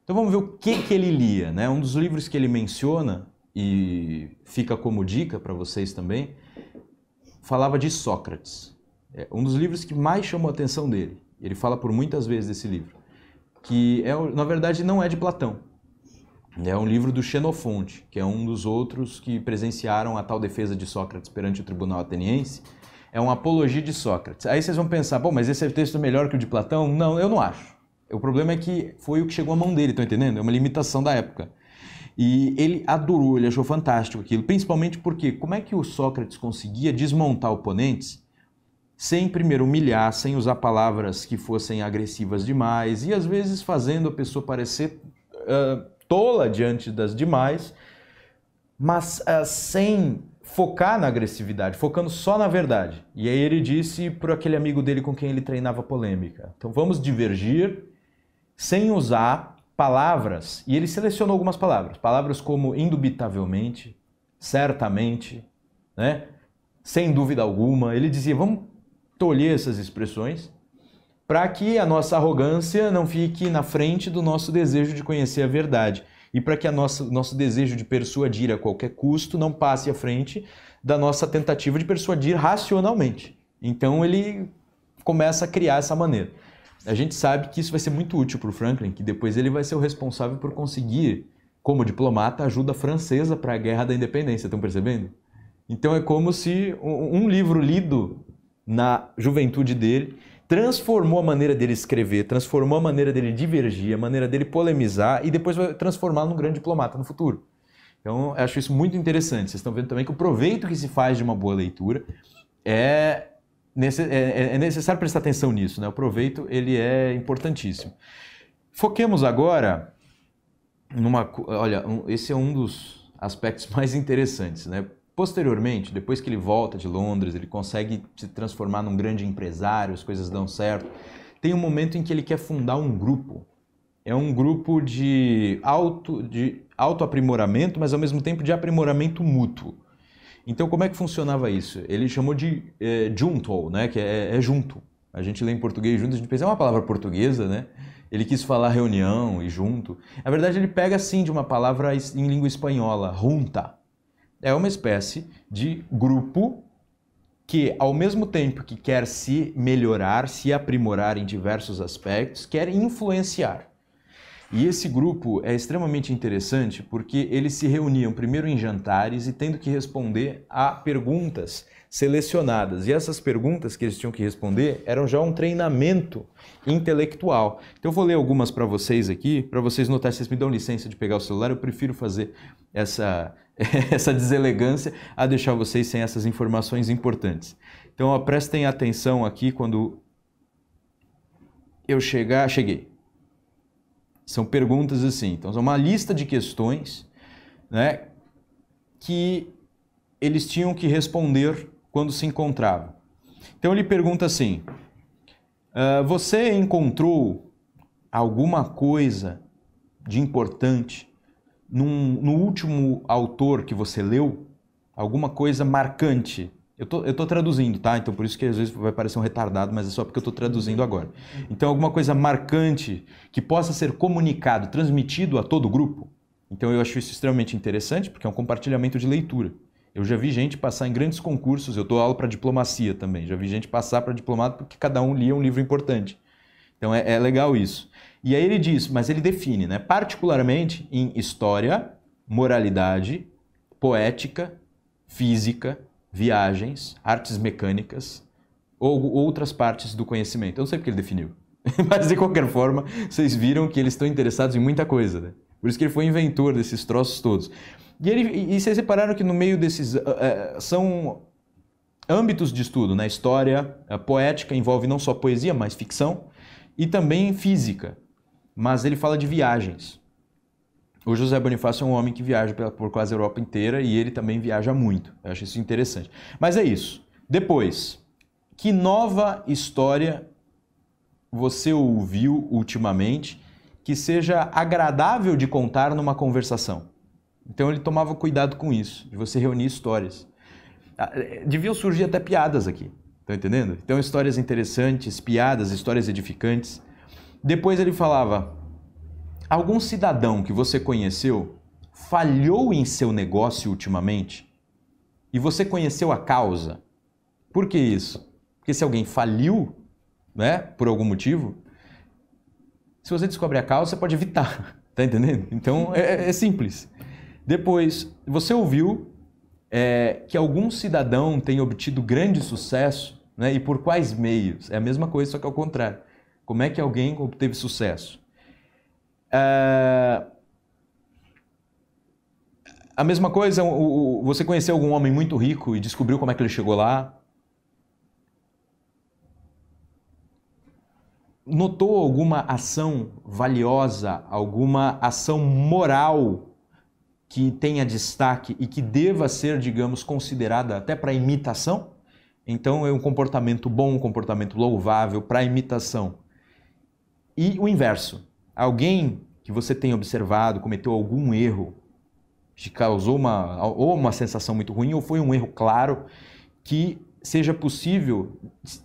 Então vamos ver o que, que ele lia. Né? Um dos livros que ele menciona, e fica como dica para vocês também, falava de Sócrates. É um dos livros que mais chamou a atenção dele. Ele fala por muitas vezes desse livro, que é, na verdade não é de Platão. É um livro do Xenofonte, que é um dos outros que presenciaram a tal defesa de Sócrates perante o tribunal ateniense. É uma apologia de Sócrates. Aí vocês vão pensar, bom, mas esse é o texto melhor que o de Platão? Não, eu não acho. O problema é que foi o que chegou à mão dele, estão entendendo? É uma limitação da época. E ele adorou, ele achou fantástico aquilo, principalmente porque como é que o Sócrates conseguia desmontar oponentes sem primeiro humilhar, sem usar palavras que fossem agressivas demais e às vezes fazendo a pessoa parecer uh, tola diante das demais, mas uh, sem focar na agressividade, focando só na verdade. E aí ele disse para aquele amigo dele com quem ele treinava polêmica. Então vamos divergir sem usar palavras. E ele selecionou algumas palavras, palavras como indubitavelmente, certamente, né? Sem dúvida alguma. Ele dizia, vamos tolher essas expressões para que a nossa arrogância não fique na frente do nosso desejo de conhecer a verdade e para que o nosso desejo de persuadir a qualquer custo não passe à frente da nossa tentativa de persuadir racionalmente. Então ele começa a criar essa maneira. A gente sabe que isso vai ser muito útil para o Franklin, que depois ele vai ser o responsável por conseguir, como diplomata, ajuda francesa para a Guerra da Independência, estão percebendo? Então é como se um livro lido na juventude dele transformou a maneira dele escrever, transformou a maneira dele divergir, a maneira dele polemizar e depois vai transformar num grande diplomata no futuro. Então, eu acho isso muito interessante. Vocês estão vendo também que o proveito que se faz de uma boa leitura é, é, é, é necessário prestar atenção nisso, né? O proveito ele é importantíssimo. Foquemos agora numa, olha, esse é um dos aspectos mais interessantes, né? Posteriormente, depois que ele volta de Londres, ele consegue se transformar num grande empresário, as coisas dão certo. Tem um momento em que ele quer fundar um grupo. É um grupo de auto de autoaprimoramento, mas ao mesmo tempo de aprimoramento mútuo. Então, como é que funcionava isso? Ele chamou de é, eh, junto, né? que é, é junto. A gente lê em português junto, a gente pensa, é uma palavra portuguesa, né? Ele quis falar reunião e junto. Na verdade, ele pega, assim de uma palavra em língua espanhola, junta, é uma espécie de grupo que, ao mesmo tempo que quer se melhorar, se aprimorar em diversos aspectos, quer influenciar. E esse grupo é extremamente interessante porque eles se reuniam primeiro em jantares e tendo que responder a perguntas selecionadas. E essas perguntas que eles tinham que responder eram já um treinamento intelectual. Então eu vou ler algumas para vocês aqui, para vocês notarem, vocês me dão licença de pegar o celular, eu prefiro fazer essa essa deselegância a deixar vocês sem essas informações importantes. Então, ó, prestem atenção aqui quando eu chegar. Cheguei. São perguntas assim. Então, é uma lista de questões né, que eles tinham que responder quando se encontravam. Então, ele pergunta assim: uh, Você encontrou alguma coisa de importante num, no último autor que você leu, alguma coisa marcante. Eu tô, tô traduzindo, tá? Então por isso que às vezes vai parecer um retardado, mas é só porque eu estou traduzindo agora. Então alguma coisa marcante que possa ser comunicado, transmitido a todo o grupo. Então eu acho isso extremamente interessante, porque é um compartilhamento de leitura. Eu já vi gente passar em grandes concursos, eu dou aula para diplomacia também, já vi gente passar para diplomado porque cada um lia um livro importante. Então é, é legal isso. E aí ele diz, mas ele define, né? Particularmente em história, moralidade, poética, física, viagens, artes mecânicas ou outras partes do conhecimento. Eu não sei porque ele definiu. Mas de qualquer forma, vocês viram que eles estão interessados em muita coisa, né? Por isso que ele foi inventor desses troços todos. E, ele, e vocês repararam que no meio desses. É, são âmbitos de estudo, né? História, eh, poética envolve não só poesia, mas ficção, e também física mas ele fala de viagens. O José Bonifácio é um homem que viaja por quase a Europa inteira e ele também viaja muito. Eu acho isso interessante. Mas é isso. Depois, que nova história você ouviu ultimamente que seja agradável de contar numa conversação? Então ele tomava cuidado com isso, de você reunir histórias. Ah, eh, deviam surgir até piadas aqui, tá entendendo? Então histórias interessantes, piadas, histórias edificantes. Depois ele falava: algum cidadão que você conheceu falhou em seu negócio ultimamente e você conheceu a causa. Por que isso? Porque se alguém faliu, né, por algum motivo, se você descobre a causa, você pode evitar. Tá entendendo? Então é, é, é simples. Depois, você ouviu é, que algum cidadão tem obtido grande sucesso né, e por quais meios? É a mesma coisa, só que ao contrário. Como é que alguém obteve sucesso? É... A mesma coisa, você conheceu algum homem muito rico e descobriu como é que ele chegou lá. Notou alguma ação valiosa, alguma ação moral que tenha destaque e que deva ser, digamos, considerada até para imitação? Então é um comportamento bom, um comportamento louvável para imitação. E o inverso. Alguém que você tem observado cometeu algum erro, te causou uma, ou uma sensação muito ruim, ou foi um erro claro, que seja possível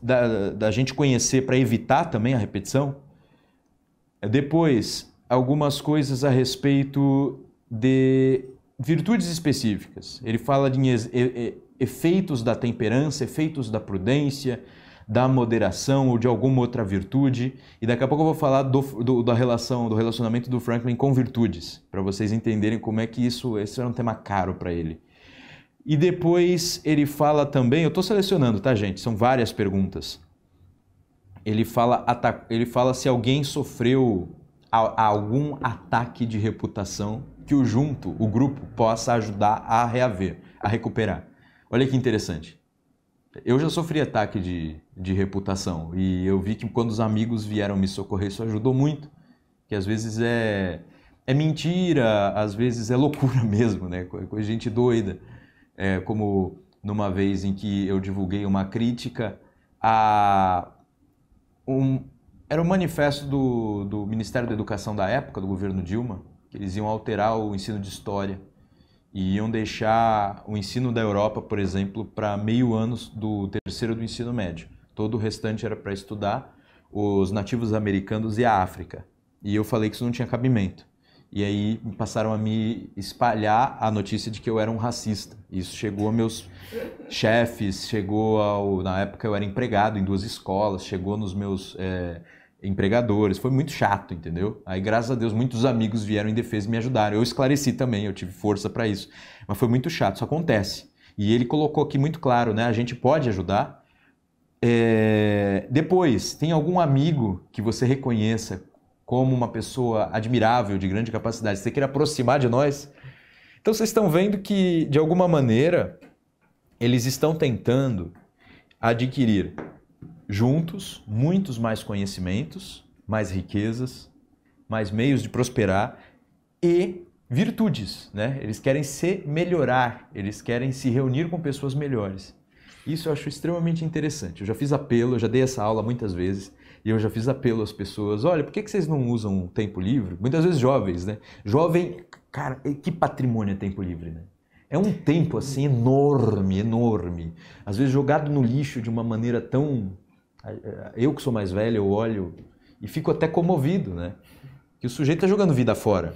da, da gente conhecer para evitar também a repetição. É depois, algumas coisas a respeito de virtudes específicas. Ele fala de efeitos da temperança, efeitos da prudência, da moderação ou de alguma outra virtude. E daqui a pouco eu vou falar do, do da relação, do relacionamento do Franklin com virtudes, para vocês entenderem como é que isso, esse era um tema caro para ele. E depois ele fala também, eu estou selecionando, tá, gente? São várias perguntas. Ele fala, ele fala se alguém sofreu a, a algum ataque de reputação que o junto, o grupo, possa ajudar a reaver, a recuperar. Olha que interessante. Eu já sofri ataque de, de reputação e eu vi que quando os amigos vieram me socorrer, isso ajudou muito. Que às vezes é, é mentira, às vezes é loucura mesmo, né? Com gente doida. É, como numa vez em que eu divulguei uma crítica a. Um, era um manifesto do, do Ministério da Educação da época, do governo Dilma, que eles iam alterar o ensino de história e iam deixar o ensino da Europa, por exemplo, para meio ano do terceiro do ensino médio. Todo o restante era para estudar os nativos americanos e a África. E eu falei que isso não tinha cabimento. E aí passaram a me espalhar a notícia de que eu era um racista. Isso chegou a meus chefes, chegou ao. Na época eu era empregado em duas escolas, chegou nos meus. É, empregadores, foi muito chato, entendeu? Aí, graças a Deus, muitos amigos vieram em defesa e me ajudaram. Eu esclareci também, eu tive força para isso. Mas foi muito chato, isso acontece. E ele colocou aqui muito claro, né? A gente pode ajudar. É... Depois, tem algum amigo que você reconheça como uma pessoa admirável, de grande capacidade, você quer aproximar de nós? Então, vocês estão vendo que, de alguma maneira, eles estão tentando adquirir juntos, muitos mais conhecimentos, mais riquezas, mais meios de prosperar e virtudes, né? Eles querem se melhorar, eles querem se reunir com pessoas melhores. Isso eu acho extremamente interessante. Eu já fiz apelo, eu já dei essa aula muitas vezes, e eu já fiz apelo às pessoas: olha, por que, que vocês não usam o tempo livre? Muitas vezes jovens, né? Jovem, cara, que patrimônio é tempo livre, né? É um tempo assim enorme, enorme. Às vezes jogado no lixo de uma maneira tão eh, eu que sou mais velho, eu olho e fico até comovido, né? Que o sujeito está jogando vida fora.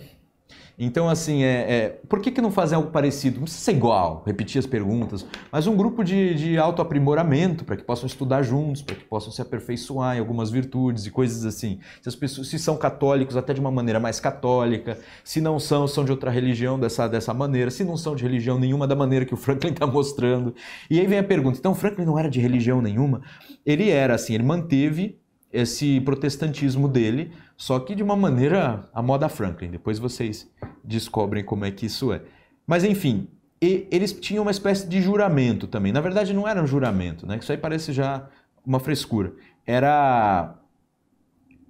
Então, assim, é, é, por que, que não fazer algo parecido? Não precisa ser igual, repetir as perguntas, mas um grupo de, de autoaprimoramento para que possam estudar juntos, para que possam se aperfeiçoar em algumas virtudes e coisas assim. Se, as pessoas, se são católicos, até de uma maneira mais católica, se não são, são de outra religião dessa, dessa maneira, se não são de religião nenhuma, da maneira que o Franklin está mostrando. E aí vem a pergunta: então, Franklin não era de religião nenhuma? Ele era, assim, ele manteve esse protestantismo dele, só que de uma maneira a moda Franklin. Depois vocês descobrem como é que isso é. Mas enfim, eles tinham uma espécie de juramento também. Na verdade, não era um juramento, né? Isso aí parece já uma frescura. Era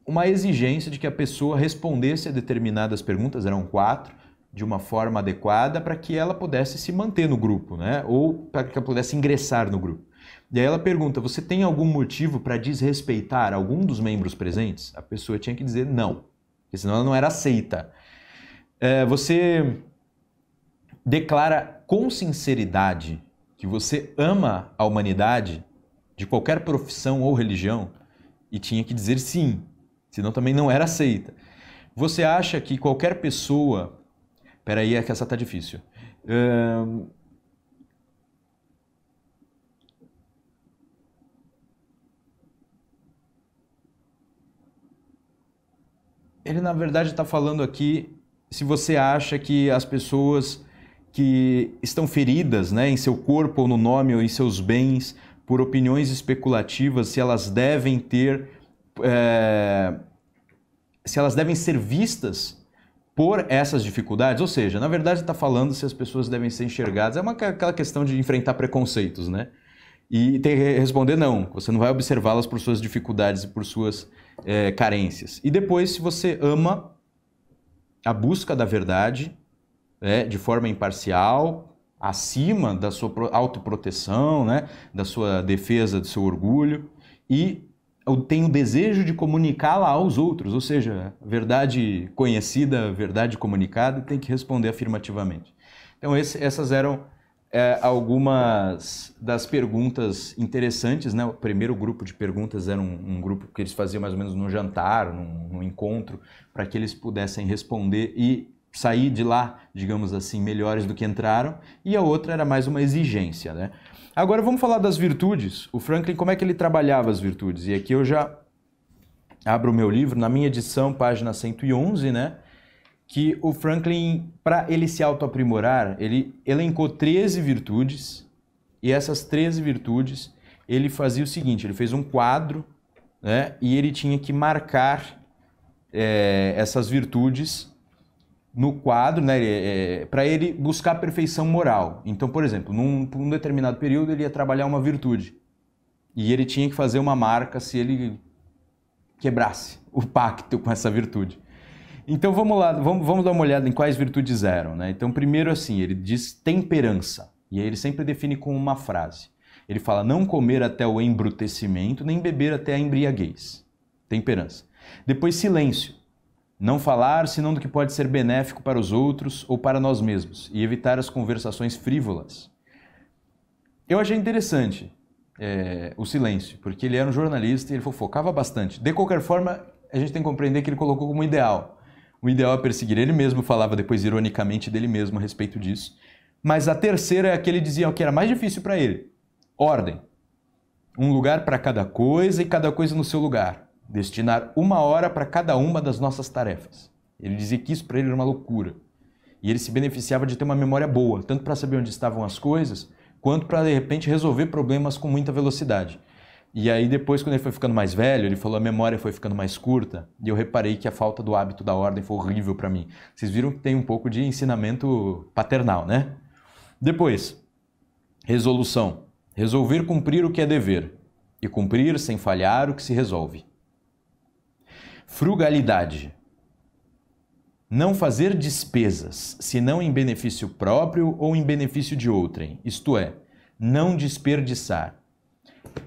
uma exigência de que a pessoa respondesse a determinadas perguntas, eram quatro, de uma forma adequada para que ela pudesse se manter no grupo, né? Ou para que ela pudesse ingressar no grupo. E aí ela pergunta: Você tem algum motivo para desrespeitar algum dos membros presentes? A pessoa tinha que dizer não, porque senão ela não era aceita. É, você declara com sinceridade que você ama a humanidade, de qualquer profissão ou religião, e tinha que dizer sim, senão também não era aceita. Você acha que qualquer pessoa. Peraí, é que essa tá difícil. Uh, ele na verdade está falando aqui se você acha que as pessoas que estão feridas né, em seu corpo ou no nome ou em seus bens por opiniões especulativas, se elas devem ter. É, se elas devem ser vistas por essas dificuldades, ou seja, na verdade está falando se as pessoas devem ser enxergadas, é uma, aquela questão de enfrentar preconceitos, né? E tem que responder não, você não vai observá-las por suas dificuldades e por suas é, carências. E depois, se você ama a busca da verdade, é, de forma imparcial, acima da sua autoproteção, né, da sua defesa, do seu orgulho, e tem o desejo de comunicá-la aos outros, ou seja, verdade conhecida, verdade comunicada, tem que responder afirmativamente. Então, esse, essas eram é, algumas das perguntas interessantes. Né? O primeiro grupo de perguntas era um, um grupo que eles faziam mais ou menos num jantar, num, num encontro, para que eles pudessem responder e sair de lá, digamos assim, melhores do que entraram, e a outra era mais uma exigência, né? Agora vamos falar das virtudes. O Franklin, como é que ele trabalhava as virtudes? E aqui eu já abro o meu livro, na minha edição, página 111, né? que o Franklin, para ele se autoaprimorar, ele elencou 13 virtudes, e essas 13 virtudes, ele fazia o seguinte, ele fez um quadro, né, e ele tinha que marcar é, essas virtudes no quadro, né, é, é para ele buscar perfeição moral. Então, por exemplo, num, num determinado período ele ia trabalhar uma virtude, e ele tinha que fazer uma marca se ele quebrasse o pacto com essa virtude. Então vamos lá, vamos, vamos dar uma olhada em quais virtudes eram. Né? Então, primeiro assim, ele diz temperança. E aí ele sempre define com uma frase. Ele fala não comer até o embrutecimento, nem beber até a embriaguez. Temperança. Depois silêncio. Não falar senão do que pode ser benéfico para os outros ou para nós mesmos, e evitar as conversações frívolas. Eu achei interessante é, o silêncio, porque ele era um jornalista e ele fofocava bastante. De qualquer forma, a gente tem que compreender que ele colocou como ideal. O ideal é perseguir. Ele mesmo falava depois, ironicamente, dele mesmo a respeito disso. Mas a terceira é a que ele dizia que era mais difícil para ele: ordem. Um lugar para cada coisa e cada coisa no seu lugar. Destinar uma hora para cada uma das nossas tarefas. Ele dizia que isso para ele era uma loucura. E ele se beneficiava de ter uma memória boa, tanto para saber onde estavam as coisas, quanto para de repente resolver problemas com muita velocidade. E aí depois, quando ele foi ficando mais velho, ele falou a memória foi ficando mais curta e eu reparei que a falta do hábito da ordem foi horrível para mim. Vocês viram que tem um pouco de ensinamento paternal, né? Depois, resolução. Resolver cumprir o que é dever e cumprir sem falhar o que se resolve. Frugalidade. Não fazer despesas, senão em benefício próprio ou em benefício de outrem, isto é, não desperdiçar,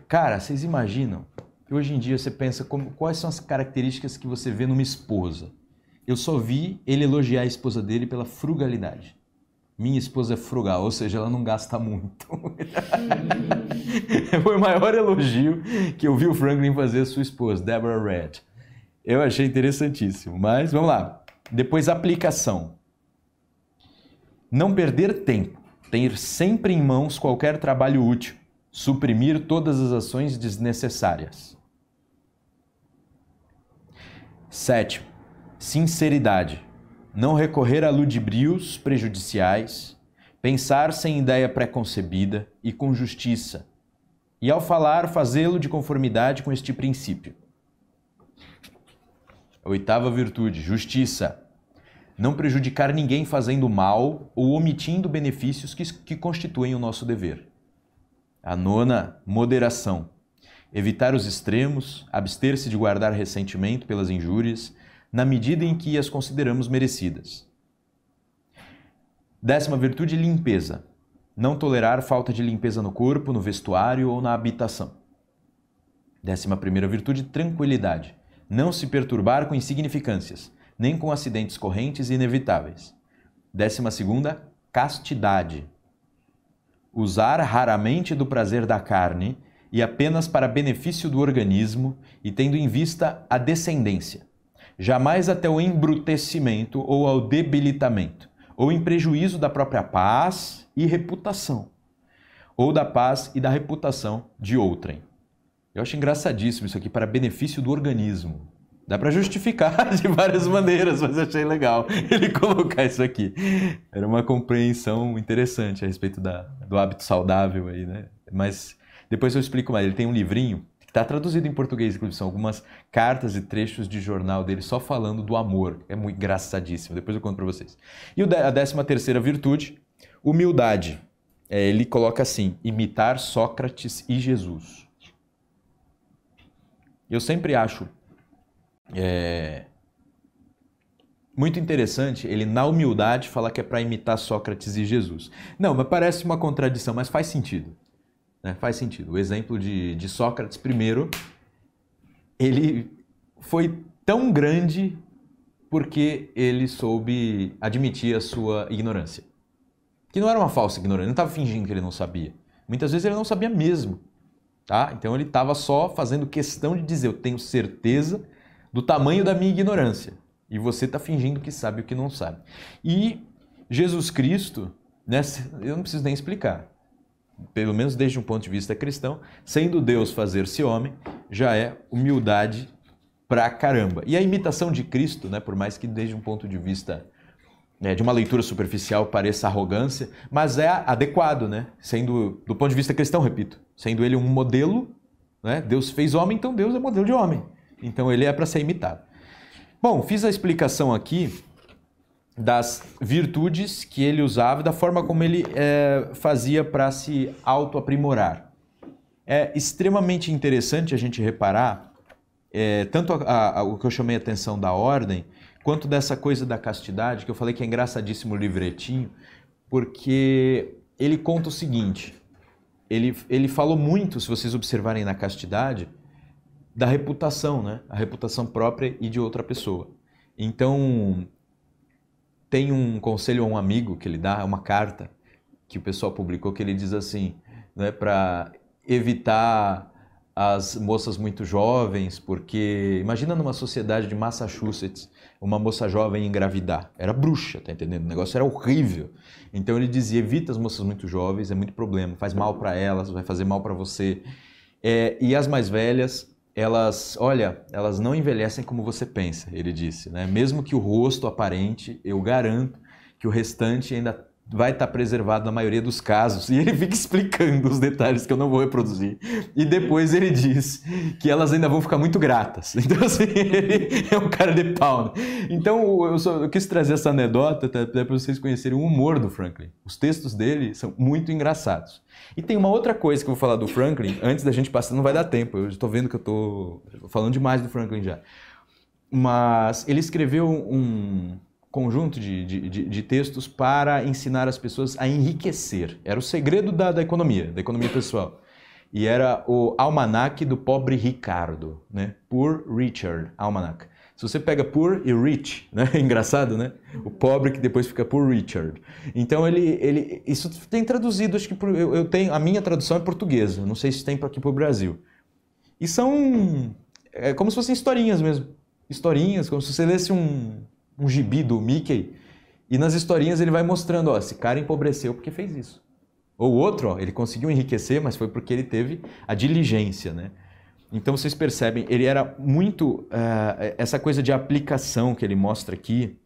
Cara, vocês imaginam? Hoje em dia você pensa como, quais são as características que você vê numa esposa. Eu só vi ele elogiar a esposa dele pela frugalidade. Minha esposa é frugal, ou seja, ela não gasta muito. Foi o maior elogio que eu vi o Franklin fazer a sua esposa, Deborah Red. Eu achei interessantíssimo, mas vamos lá. Depois, aplicação. Não perder tempo. Ter sempre em mãos qualquer trabalho útil suprimir todas as ações desnecessárias. 7. Sinceridade. Não recorrer a ludibrios prejudiciais, pensar sem ideia preconcebida e com justiça, e ao falar, fazê-lo de conformidade com este princípio. Oitava virtude: justiça. Não prejudicar ninguém fazendo mal ou omitindo benefícios que, que constituem o nosso dever. A nona, moderação. Evitar os extremos, abster-se de guardar ressentimento pelas injúrias, na medida em que as consideramos merecidas. Décima virtude, limpeza. Não tolerar falta de limpeza no corpo, no vestuário ou na habitação. Décima primeira virtude, tranquilidade. Não se perturbar com insignificâncias, nem com acidentes correntes e inevitáveis. Décima segunda, castidade usar raramente do prazer da carne e apenas para benefício do organismo e tendo em vista a descendência, jamais até o embrutecimento ou ao debilitamento, ou em prejuízo da própria paz e reputação, ou da paz e da reputação de outrem. Eu acho engraçadíssimo isso aqui, para benefício do organismo. Dá para justificar de várias maneiras, mas achei legal ele colocar isso aqui. Era uma compreensão interessante a respeito da, do hábito saudável aí, né? Mas depois eu explico mais. Ele tem um livrinho que está traduzido em português, inclusive são algumas cartas e trechos de jornal dele só falando do amor. É muito engraçadíssimo. Depois eu conto para vocês. E a décima terceira virtude, humildade. É, ele coloca assim: imitar Sócrates e Jesus. Eu sempre acho é, muito interessante ele, na humildade, falar que é para imitar Sócrates e Jesus. Não, mas parece uma contradição, mas faz sentido. Né? Faz sentido. O exemplo de, de Sócrates, primeiro, ele foi tão grande porque ele soube admitir a sua ignorância. Que não era uma falsa ignorância, ele não estava fingindo que ele não sabia. Muitas vezes ele não sabia mesmo. Tá? Então ele estava só fazendo questão de dizer: Eu tenho certeza do tamanho da minha ignorância. E você está fingindo que sabe o que não sabe. E Jesus Cristo, né, eu não preciso nem explicar, pelo menos desde um ponto de vista cristão, sendo Deus fazer-se homem, já é humildade pra caramba. E a imitação de Cristo, né, por mais que desde um ponto de vista né, de uma leitura superficial pareça arrogância, mas é adequado, né? Sendo do ponto de vista cristão, repito, sendo ele um modelo, né? Deus fez homem, então Deus é modelo de homem. Então ele é para ser imitado. Bom, fiz a explicação aqui das virtudes que ele usava e da forma como ele é, fazia para se aprimorar. É extremamente interessante a gente reparar é, tanto a, a, a, o que eu chamei a atenção da ordem, quanto dessa coisa da castidade, que eu falei que é engraçadíssimo o livretinho, porque ele conta o seguinte: ele, ele falou muito, se vocês observarem na castidade, da reputação, né? A reputação própria e de outra pessoa. Então, tem um conselho a um amigo que ele dá, é uma carta que o pessoal publicou, que ele diz assim, né, para evitar as moças muito jovens, porque imagina numa sociedade de Massachusetts, uma moça jovem engravidar. Era bruxa, tá entendendo? O negócio era horrível. Então ele dizia: evita as moças muito jovens, é muito problema, faz mal para elas, vai fazer mal para você. É, e as mais velhas, elas, olha, elas não envelhecem como você pensa, ele disse. Né? Mesmo que o rosto aparente, eu garanto que o restante ainda vai estar preservado na maioria dos casos. E ele fica explicando os detalhes que eu não vou reproduzir. E depois ele diz que elas ainda vão ficar muito gratas. Então, assim, ele é um cara de pau. Né? Então, eu, só, eu quis trazer essa anedota para vocês conhecerem o humor do Franklin. Os textos dele são muito engraçados. E tem uma outra coisa que eu vou falar do Franklin, antes da gente passar, não vai dar tempo. Eu estou vendo que eu estou falando demais do Franklin já. Mas ele escreveu um, conjunto de, de, de, de, textos para ensinar as pessoas a enriquecer. Era o segredo da, da economia, da economia pessoal. E era o Almanac do Pobre Ricardo, né? Poor Richard Almanac. Se você pega poor e rich, né? Engraçado, né? O pobre que depois fica poor Richard. Então ele, ele isso tem traduzido, acho que por, eu, eu, tenho a minha tradução é portuguesa. Não sei se tem para aqui para o Brasil. E são é como se fossem historinhas mesmo, historinhas, como se você lesse um um gibi do Mickey, e nas historinhas ele vai mostrando, ó, esse cara empobreceu porque fez isso. Ou outro, ó, ele conseguiu enriquecer, mas foi porque ele teve a diligência, né? Então vocês percebem, ele era muito uh, essa coisa de aplicação que ele mostra aqui,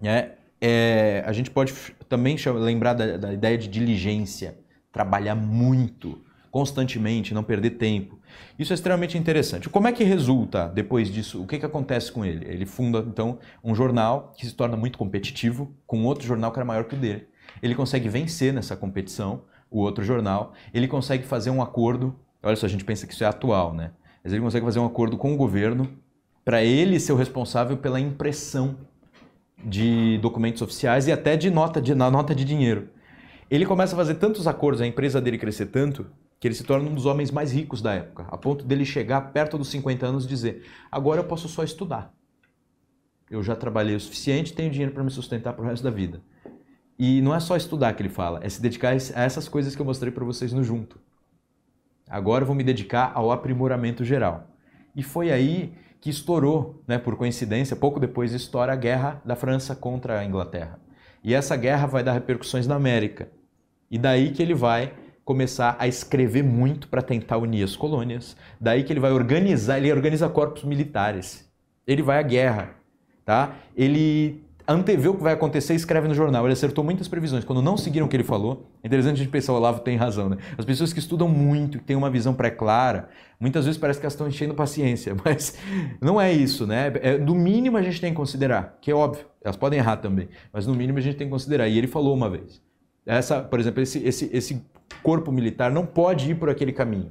né? É, a gente pode também lembrar da, da ideia de diligência, trabalhar muito, constantemente, não perder tempo. Isso é extremamente interessante. Como é que resulta depois disso? O que, que acontece com ele? Ele funda, então, um jornal que se torna muito competitivo com outro jornal que era maior que o dele. Ele consegue vencer nessa competição, o outro jornal. Ele consegue fazer um acordo. Olha só, a gente pensa que isso é atual, né? Mas ele consegue fazer um acordo com o governo para ele ser o responsável pela impressão de documentos oficiais e até de nota de, na nota de dinheiro. Ele começa a fazer tantos acordos, a empresa dele crescer tanto, que ele se torna um dos homens mais ricos da época, a ponto dele chegar perto dos 50 anos e dizer: agora eu posso só estudar. Eu já trabalhei o suficiente, tenho dinheiro para me sustentar para o resto da vida. E não é só estudar que ele fala, é se dedicar a essas coisas que eu mostrei para vocês no junto. Agora eu vou me dedicar ao aprimoramento geral. E foi aí que estourou, né, por coincidência, pouco depois estoura a guerra da França contra a Inglaterra. E essa guerra vai dar repercussões na América. E daí que ele vai começar a escrever muito para tentar unir as colônias. Daí que ele vai organizar, ele organiza corpos militares. Ele vai à guerra, tá? Ele antevê o que vai acontecer e escreve no jornal. Ele acertou muitas previsões. Quando não seguiram o que ele falou, é interessante a gente pensar, o Olavo tem razão, né? As pessoas que estudam muito, que têm uma visão pré-clara, muitas vezes parece que elas estão enchendo paciência, mas não é isso, né? É, do mínimo a gente tem que considerar, que é óbvio, elas podem errar também, mas no mínimo a gente tem que considerar. E ele falou uma vez, essa, por exemplo, esse, esse, esse corpo militar não pode ir por aquele caminho.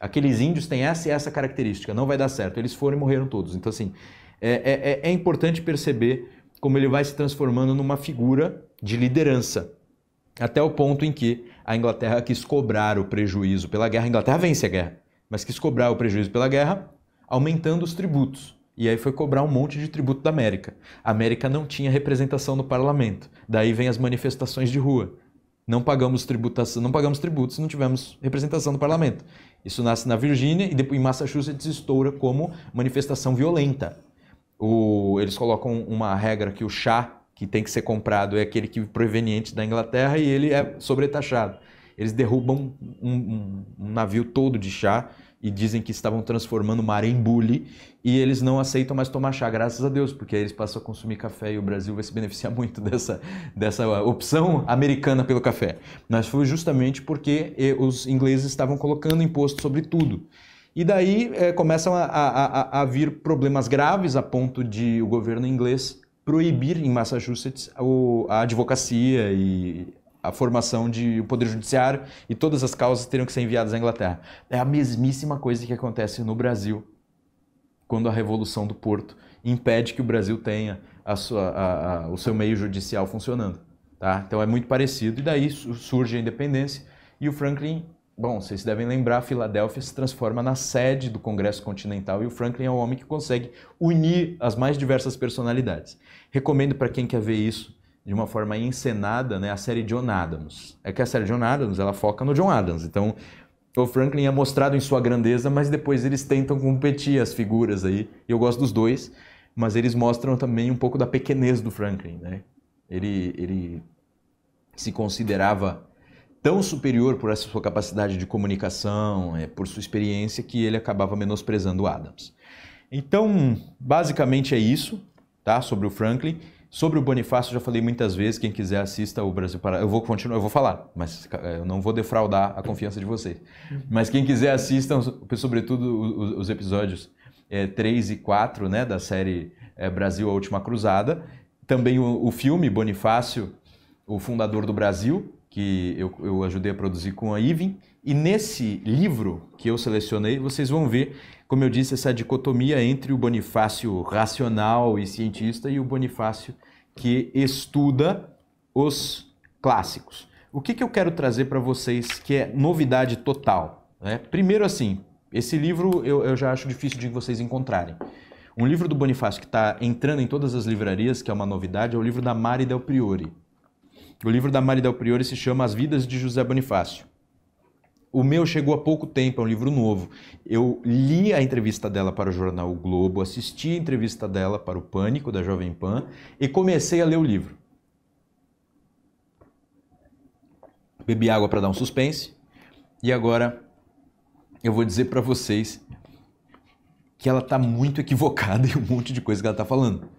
Aqueles índios têm essa e essa característica, não vai dar certo. Eles foram e morreram todos. Então, assim, é, é, é, é importante perceber como ele vai se transformando numa figura de liderança, até o ponto em que a Inglaterra quis cobrar o prejuízo pela guerra. A Inglaterra vence a guerra, mas quis cobrar o prejuízo pela guerra, aumentando os tributos. E aí foi cobrar um monte de tributo da América. A América não tinha representação no parlamento. Daí vem as manifestações de rua não pagamos tributação, não pagamos tributos, não tivemos representação no parlamento. Isso nasce na Virgínia e depois em Massachusetts estoura como manifestação violenta. O, eles colocam uma regra que o chá que tem que ser comprado é aquele que é proveniente da Inglaterra e ele é sobretaxado. Eles derrubam um, um, um navio todo de chá e dizem que estavam transformando o em bule e eles não aceitam mais tomar chá, graças a Deus, porque aí eles passam a consumir café e o Brasil vai se beneficiar muito dessa, dessa opção americana pelo café. Mas foi justamente porque eh, os ingleses estavam colocando imposto sobre tudo. E daí é, começam a, a, a vir problemas graves a ponto de o governo inglês proibir em Massachusetts a advocacia e a formação de o poder judiciário e todas as causas teriam que ser enviadas à Inglaterra. É a mesmíssima coisa que acontece no Brasil quando a Revolução do Porto impede que o Brasil tenha a sua, a, a, o seu meio judicial funcionando. Tá? Então é muito parecido. E daí surge a independência e o Franklin, bom, vocês devem lembrar, Filadélfia se transforma na sede do Congresso Continental e o Franklin é o homem que consegue unir as mais diversas personalidades. Recomendo para quem quer ver isso de uma forma encenada né, a série John Adams. É que a série John Adams ela foca no John Adams. Então, o Franklin é mostrado em sua grandeza, mas depois eles tentam competir as figuras aí. E eu gosto dos dois, mas eles mostram também um pouco da pequenez do Franklin. Né? Ele, ele se considerava tão superior por essa sua capacidade de comunicação, é, por sua experiência, que ele acabava menosprezando o Adams. Então, basicamente é isso tá, sobre o Franklin. Sobre o Bonifácio, já falei muitas vezes, quem quiser assista o Brasil Paralelo. Eu vou continuar, eu vou falar, mas eh, eu não vou defraudar a confiança de vocês. Uhum. Mas quem quiser assistam, sobretudo os episódios é, eh, 3 e 4 né, da série é, Brasil A Última Cruzada. Também o, o, filme Bonifácio, o Fundador do Brasil, que eu, eu ajudei a produzir com a Ivin. E nesse livro que eu selecionei, vocês vão ver como eu disse, essa dicotomia entre o Bonifácio racional e cientista e o Bonifácio que estuda os clássicos. O que, que eu quero trazer para vocês que é novidade total? Né? Primeiro, assim, esse livro eu, eu já acho difícil de vocês encontrarem. Um livro do Bonifácio que está entrando em todas as livrarias, que é uma novidade, é o livro da Mari Del Priore. O livro da Mari Del Priore se chama As Vidas de José Bonifácio. O meu chegou há pouco tempo, é um livro novo. Eu li a entrevista dela para o jornal o Globo, assisti a entrevista dela para o Pânico da Jovem Pan e comecei a ler o livro. Bebi água para dar um suspense e agora eu vou dizer para vocês que ela está muito equivocada em um monte de coisa que ela está falando.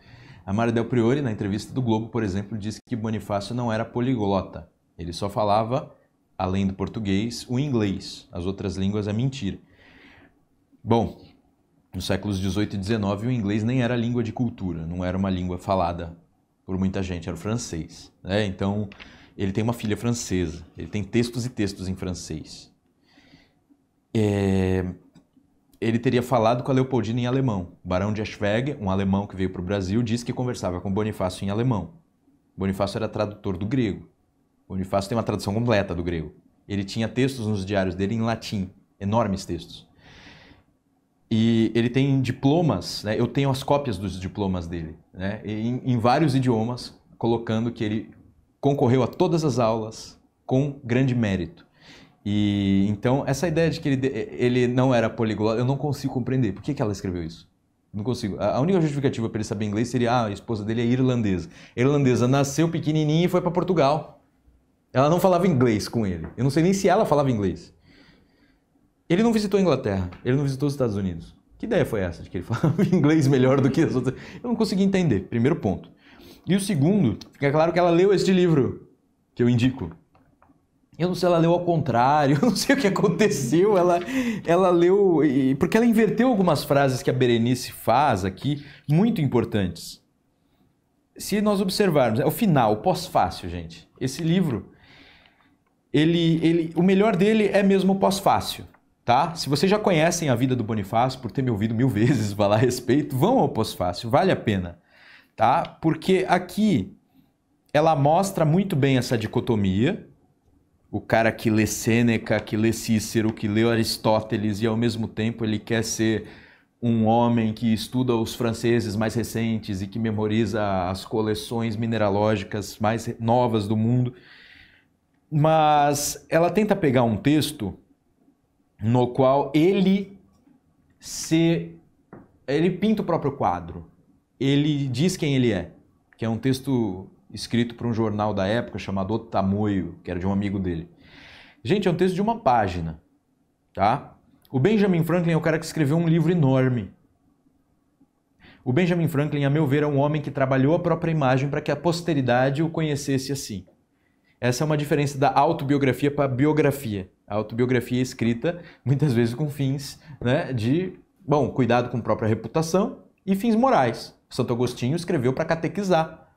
A Mara Del Priori, na entrevista do Globo, por exemplo, disse que Bonifácio não era poliglota. Ele só falava além do português, o inglês. As outras línguas é mentira. Bom, nos séculos 18 e 19 o inglês nem era língua de cultura, não era uma língua falada por muita gente, era o francês. Né? Então, ele tem uma filha francesa, ele tem textos e textos em francês. É... Ele teria falado com a Leopoldina em alemão. O Barão de Eschwege, um alemão que veio para o Brasil, disse que conversava com Bonifácio em alemão. Bonifácio era tradutor do grego. Onde Bonifácio tem uma tradução completa do grego. Ele tinha textos nos diários dele em latim, enormes textos. E ele tem diplomas, né? eu tenho as cópias dos diplomas dele, né? em, em vários idiomas, colocando que ele concorreu a todas as aulas com grande mérito. E então essa ideia de que ele, ele não era poliglota, eu não consigo compreender. Por que, que ela escreveu isso? Não consigo. A única justificativa para ele saber inglês seria ah, a esposa dele é irlandesa. irlandesa nasceu pequenininha e foi para Portugal. Ela não falava inglês com ele. Eu não sei nem se ela falava inglês. Ele não visitou a Inglaterra, ele não visitou os Estados Unidos. Que ideia foi essa de que ele falava inglês melhor do que as outras? Eu não consegui entender, primeiro ponto. E o segundo, fica é claro que ela leu este livro que eu indico. Eu não sei, ela leu ao contrário, eu não sei o que aconteceu. Ela, ela leu. Porque ela inverteu algumas frases que a Berenice faz aqui, muito importantes. Se nós observarmos, é o final, o pós-fácil, gente. Esse livro ele, ele, o melhor dele é mesmo o pós-fácil. Tá? Se vocês já conhecem a vida do Bonifácio, por ter me ouvido mil vezes falar a respeito, vão ao pós-fácil, vale a pena. Tá? Porque aqui ela mostra muito bem essa dicotomia. O cara que lê Sêneca, que lê Cícero, que lê Aristóteles e ao mesmo tempo ele quer ser um homem que estuda os franceses mais recentes e que memoriza as coleções mineralógicas mais novas do mundo. Mas ela tenta pegar um texto no qual ele se ele pinta o próprio quadro. Ele diz quem ele é, que é um texto escrito por um jornal da época chamado O Tamoio, que era de um amigo dele. Gente, é um texto de uma página, tá? O Benjamin Franklin é o cara que escreveu um livro enorme. O Benjamin Franklin, a meu ver, é um homem que trabalhou a própria imagem para que a posteridade o conhecesse assim. Essa é uma diferença da autobiografia para biografia. A autobiografia é escrita, muitas vezes, com fins né, de, bom, cuidado com a própria reputação e fins morais. Santo Agostinho escreveu para catequizar.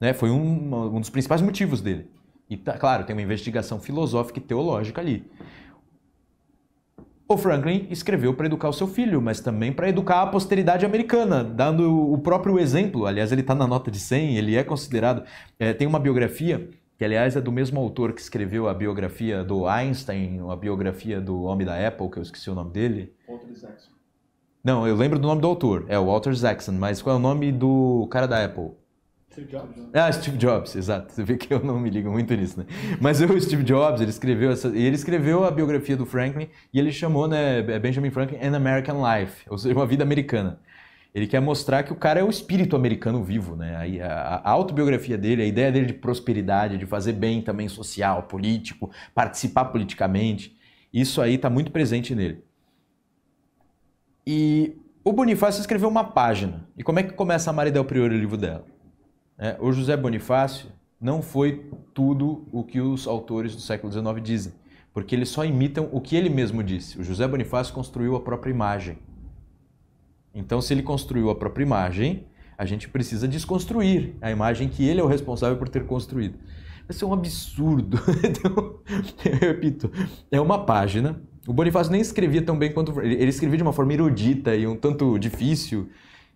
Né? Foi um, um dos principais motivos dele. E, tá, claro, tem uma investigação filosófica e teológica ali. O Franklin escreveu para educar o seu filho, mas também para educar a posteridade americana, dando o próprio exemplo. Aliás, ele está na nota de 100, ele é considerado. É, tem uma biografia que aliás é do mesmo autor que escreveu a biografia do Einstein, a biografia do homem da Apple, que eu esqueci o nome dele.
Walter Isaacson.
Não, eu lembro do nome do autor, é o Walter Isaacson, mas qual é o nome do cara da Apple? Steve Jobs. Ah, Steve Jobs, exato. Você vê que eu não me ligo muito nisso, né? Mas o Steve Jobs, ele escreveu essa, ele escreveu a biografia do Franklin e ele chamou, né, Benjamin Franklin, An American Life, ou seja, uma vida americana. Ele quer mostrar que o cara é o espírito americano vivo, né? a, a autobiografia dele, a ideia dele de prosperidade, de fazer bem também social, político, participar politicamente, isso aí está muito presente nele. E o Bonifácio escreveu uma página. E como é que começa a Maridel Priori o livro dela? É, o José Bonifácio não foi tudo o que os autores do século XIX dizem, porque eles só imitam o que ele mesmo disse. O José Bonifácio construiu a própria imagem. Então, se ele construiu a própria imagem, a gente precisa desconstruir a imagem que ele é o responsável por ter construído. Isso é um absurdo. Então, eu repito, é uma página. O Bonifácio nem escrevia tão bem quanto. Ele escrevia de uma forma erudita e um tanto difícil,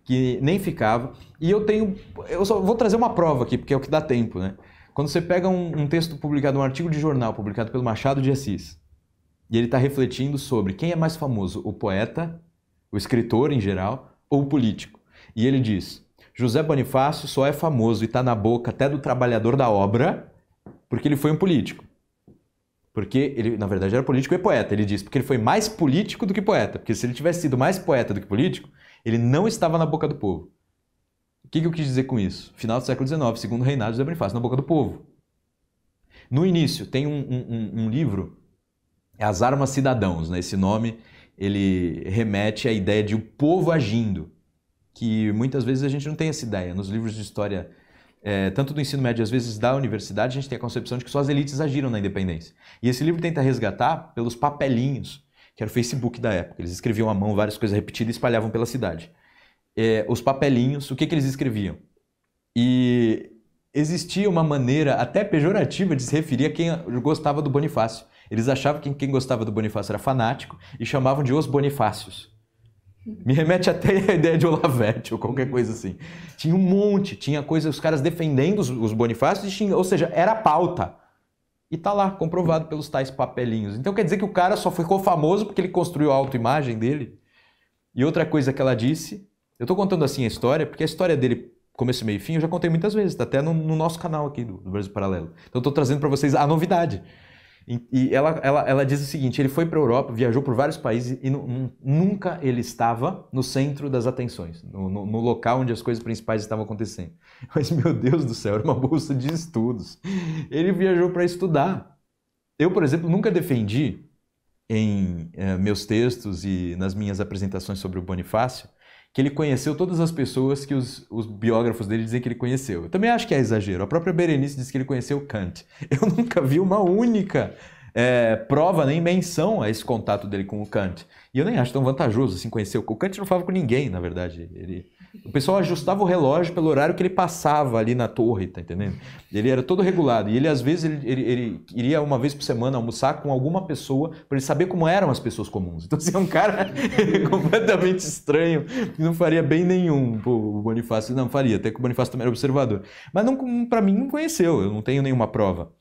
que nem ficava. E eu tenho. Eu só vou trazer uma prova aqui, porque é o que dá tempo, né? Quando você pega um, um texto publicado, um artigo de jornal publicado pelo Machado de Assis, e ele está refletindo sobre quem é mais famoso, o poeta o escritor em geral, ou o político. E ele diz: José Bonifácio só é famoso e está na boca até do trabalhador da obra porque ele foi um político. Porque ele, na verdade, era político e poeta, ele diz, porque ele foi mais político do que poeta. Porque se ele tivesse sido mais poeta do que político, ele não estava na boca do povo. O que, que eu quis dizer com isso? Final do século XIX, segundo reinado de José Bonifácio, na boca do povo. No início, tem um, um, um livro, é As Armas Cidadãos, né? esse nome ele remete à ideia de o povo agindo, que muitas vezes a gente não tem essa ideia. Nos livros de história, é, tanto do ensino médio, às vezes da universidade, a gente tem a concepção de que só as elites agiram na independência. E esse livro tenta resgatar pelos papelinhos, que era o Facebook da época. Eles escreviam à mão várias coisas repetidas e espalhavam pela cidade. É, os papelinhos, o que, que eles escreviam? E existia uma maneira até pejorativa de se referir a quem gostava do Bonifácio. Eles achavam que quem gostava do Bonifácio era fanático e chamavam de os Bonifácios. Me remete até a ideia de Olavete ou qualquer coisa assim. Tinha um monte, tinha coisa, os caras defendendo os, os Bonifácios, tinha, ou seja, era pauta. E tá lá, comprovado pelos tais papelinhos. Então quer dizer que o cara só ficou famoso porque ele construiu a autoimagem dele? E outra coisa que ela disse, eu tô contando assim a história, porque a história dele, começo, meio e fim, eu já contei muitas vezes, tá até no, no nosso canal aqui do, do Brasil Paralelo. Então eu tô trazendo para vocês a novidade. E, ela, ela, ela diz o seguinte: ele foi para a Europa, viajou por vários países e nunca ele estava no centro das atenções, no, no, no local onde as coisas principais estavam acontecendo. Mas, meu Deus do céu, era uma bolsa de estudos. Ele viajou para estudar. Eu, por exemplo, nunca defendi em eh, meus textos e nas minhas apresentações sobre o Bonifácio que ele conheceu todas as pessoas que os, os, biógrafos dele dizem que ele conheceu. Eu também acho que é exagero. A própria Berenice diz que ele conheceu Kant. Eu nunca vi uma única é, prova nem menção a esse contato dele com o Kant. E eu nem acho tão vantajoso assim conhecer o Kant. não falava com ninguém, na verdade. Ele o pessoal ajustava o relógio pelo horário que ele passava ali na torre, tá entendendo? Ele era todo regulado. E ele, às vezes, ele, ele, ele iria uma vez por semana almoçar com alguma pessoa para ele saber como eram as pessoas comuns. Então, assim, é um cara completamente estranho, que não faria bem nenhum o Bonifácio. Não, faria, até que o Bonifácio também era observador. Mas para mim não conheceu, eu não tenho nenhuma prova.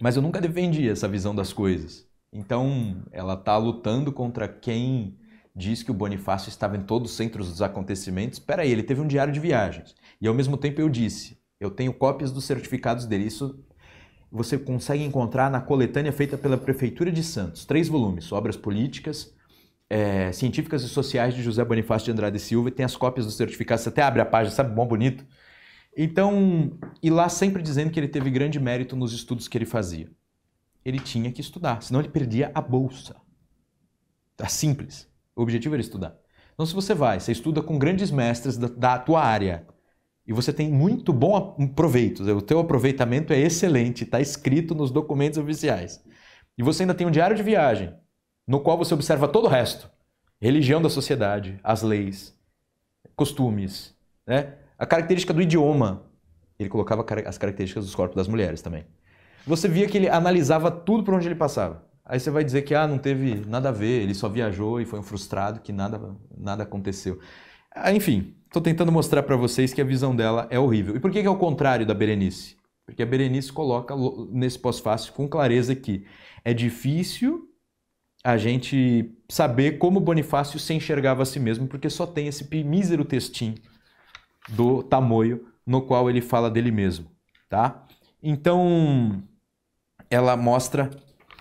Mas eu nunca defendi essa visão das coisas. Então, ela está lutando contra quem diz que o Bonifácio estava em todos os centros dos acontecimentos. Espera aí, ele teve um diário de viagens. E ao mesmo tempo eu disse, eu tenho cópias dos certificados dele. Isso você consegue encontrar na coletânea feita pela Prefeitura de Santos. Três volumes, Obras Políticas, é, Científicas e Sociais de José Bonifácio de Andrade Silva. E tem as cópias dos certificados. Você até abre a página, sabe? Bom, bonito. Então, e lá sempre dizendo que ele teve grande mérito nos estudos que ele fazia. Ele tinha que estudar, senão ele perdia a bolsa. Tá simples. O objetivo era estudar. Então, se você vai, você estuda com grandes mestres da, da tua área e você tem muito bom proveito, o teu aproveitamento é excelente, está escrito nos documentos oficiais. E você ainda tem um diário de viagem, no qual você observa todo o resto: religião da sociedade, as leis, costumes, né? a característica do idioma. Ele colocava as características dos corpos das mulheres também. Você via que ele analisava tudo por onde ele passava. Aí você vai dizer que ah, não teve nada a ver, ele só viajou e foi um frustrado, que nada, nada aconteceu. Ah, enfim, estou tentando mostrar para vocês que a visão dela é horrível. E por que é o contrário da Berenice? Porque a Berenice coloca nesse pós-fácil com clareza que é difícil a gente saber como Bonifácio se enxergava a si mesmo, porque só tem esse mísero textinho do tamoio no qual ele fala dele mesmo, tá? Então, ela mostra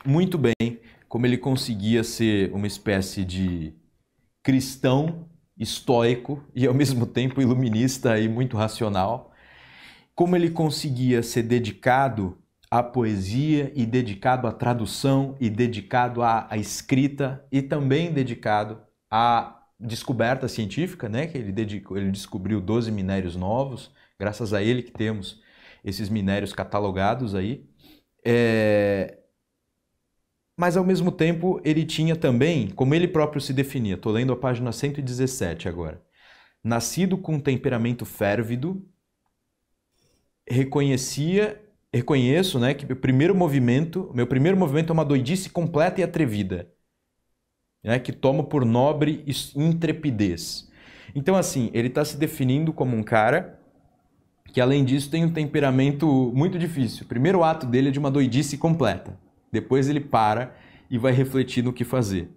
muito bem como ele conseguia ser uma espécie de cristão estoico e ao mesmo tempo iluminista e muito racional, como ele conseguia ser dedicado à poesia e dedicado à tradução e dedicado à, à escrita e também dedicado à descoberta científica, né, que ele dedicou, ele descobriu 12 minérios novos, graças a ele que temos esses minérios catalogados aí. É, mas ao mesmo tempo, ele tinha também, como ele próprio se definia, estou lendo a página 117 agora. Nascido com um temperamento férvido, reconhecia, reconheço, né, que meu primeiro movimento, meu primeiro movimento é uma doidice completa e atrevida, né, que tomo por nobre intrepidez. Então assim, ele está se definindo como um cara que além disso tem um temperamento muito difícil. O primeiro ato dele é de uma doidice completa. Depois ele para e vai refletir no que fazer.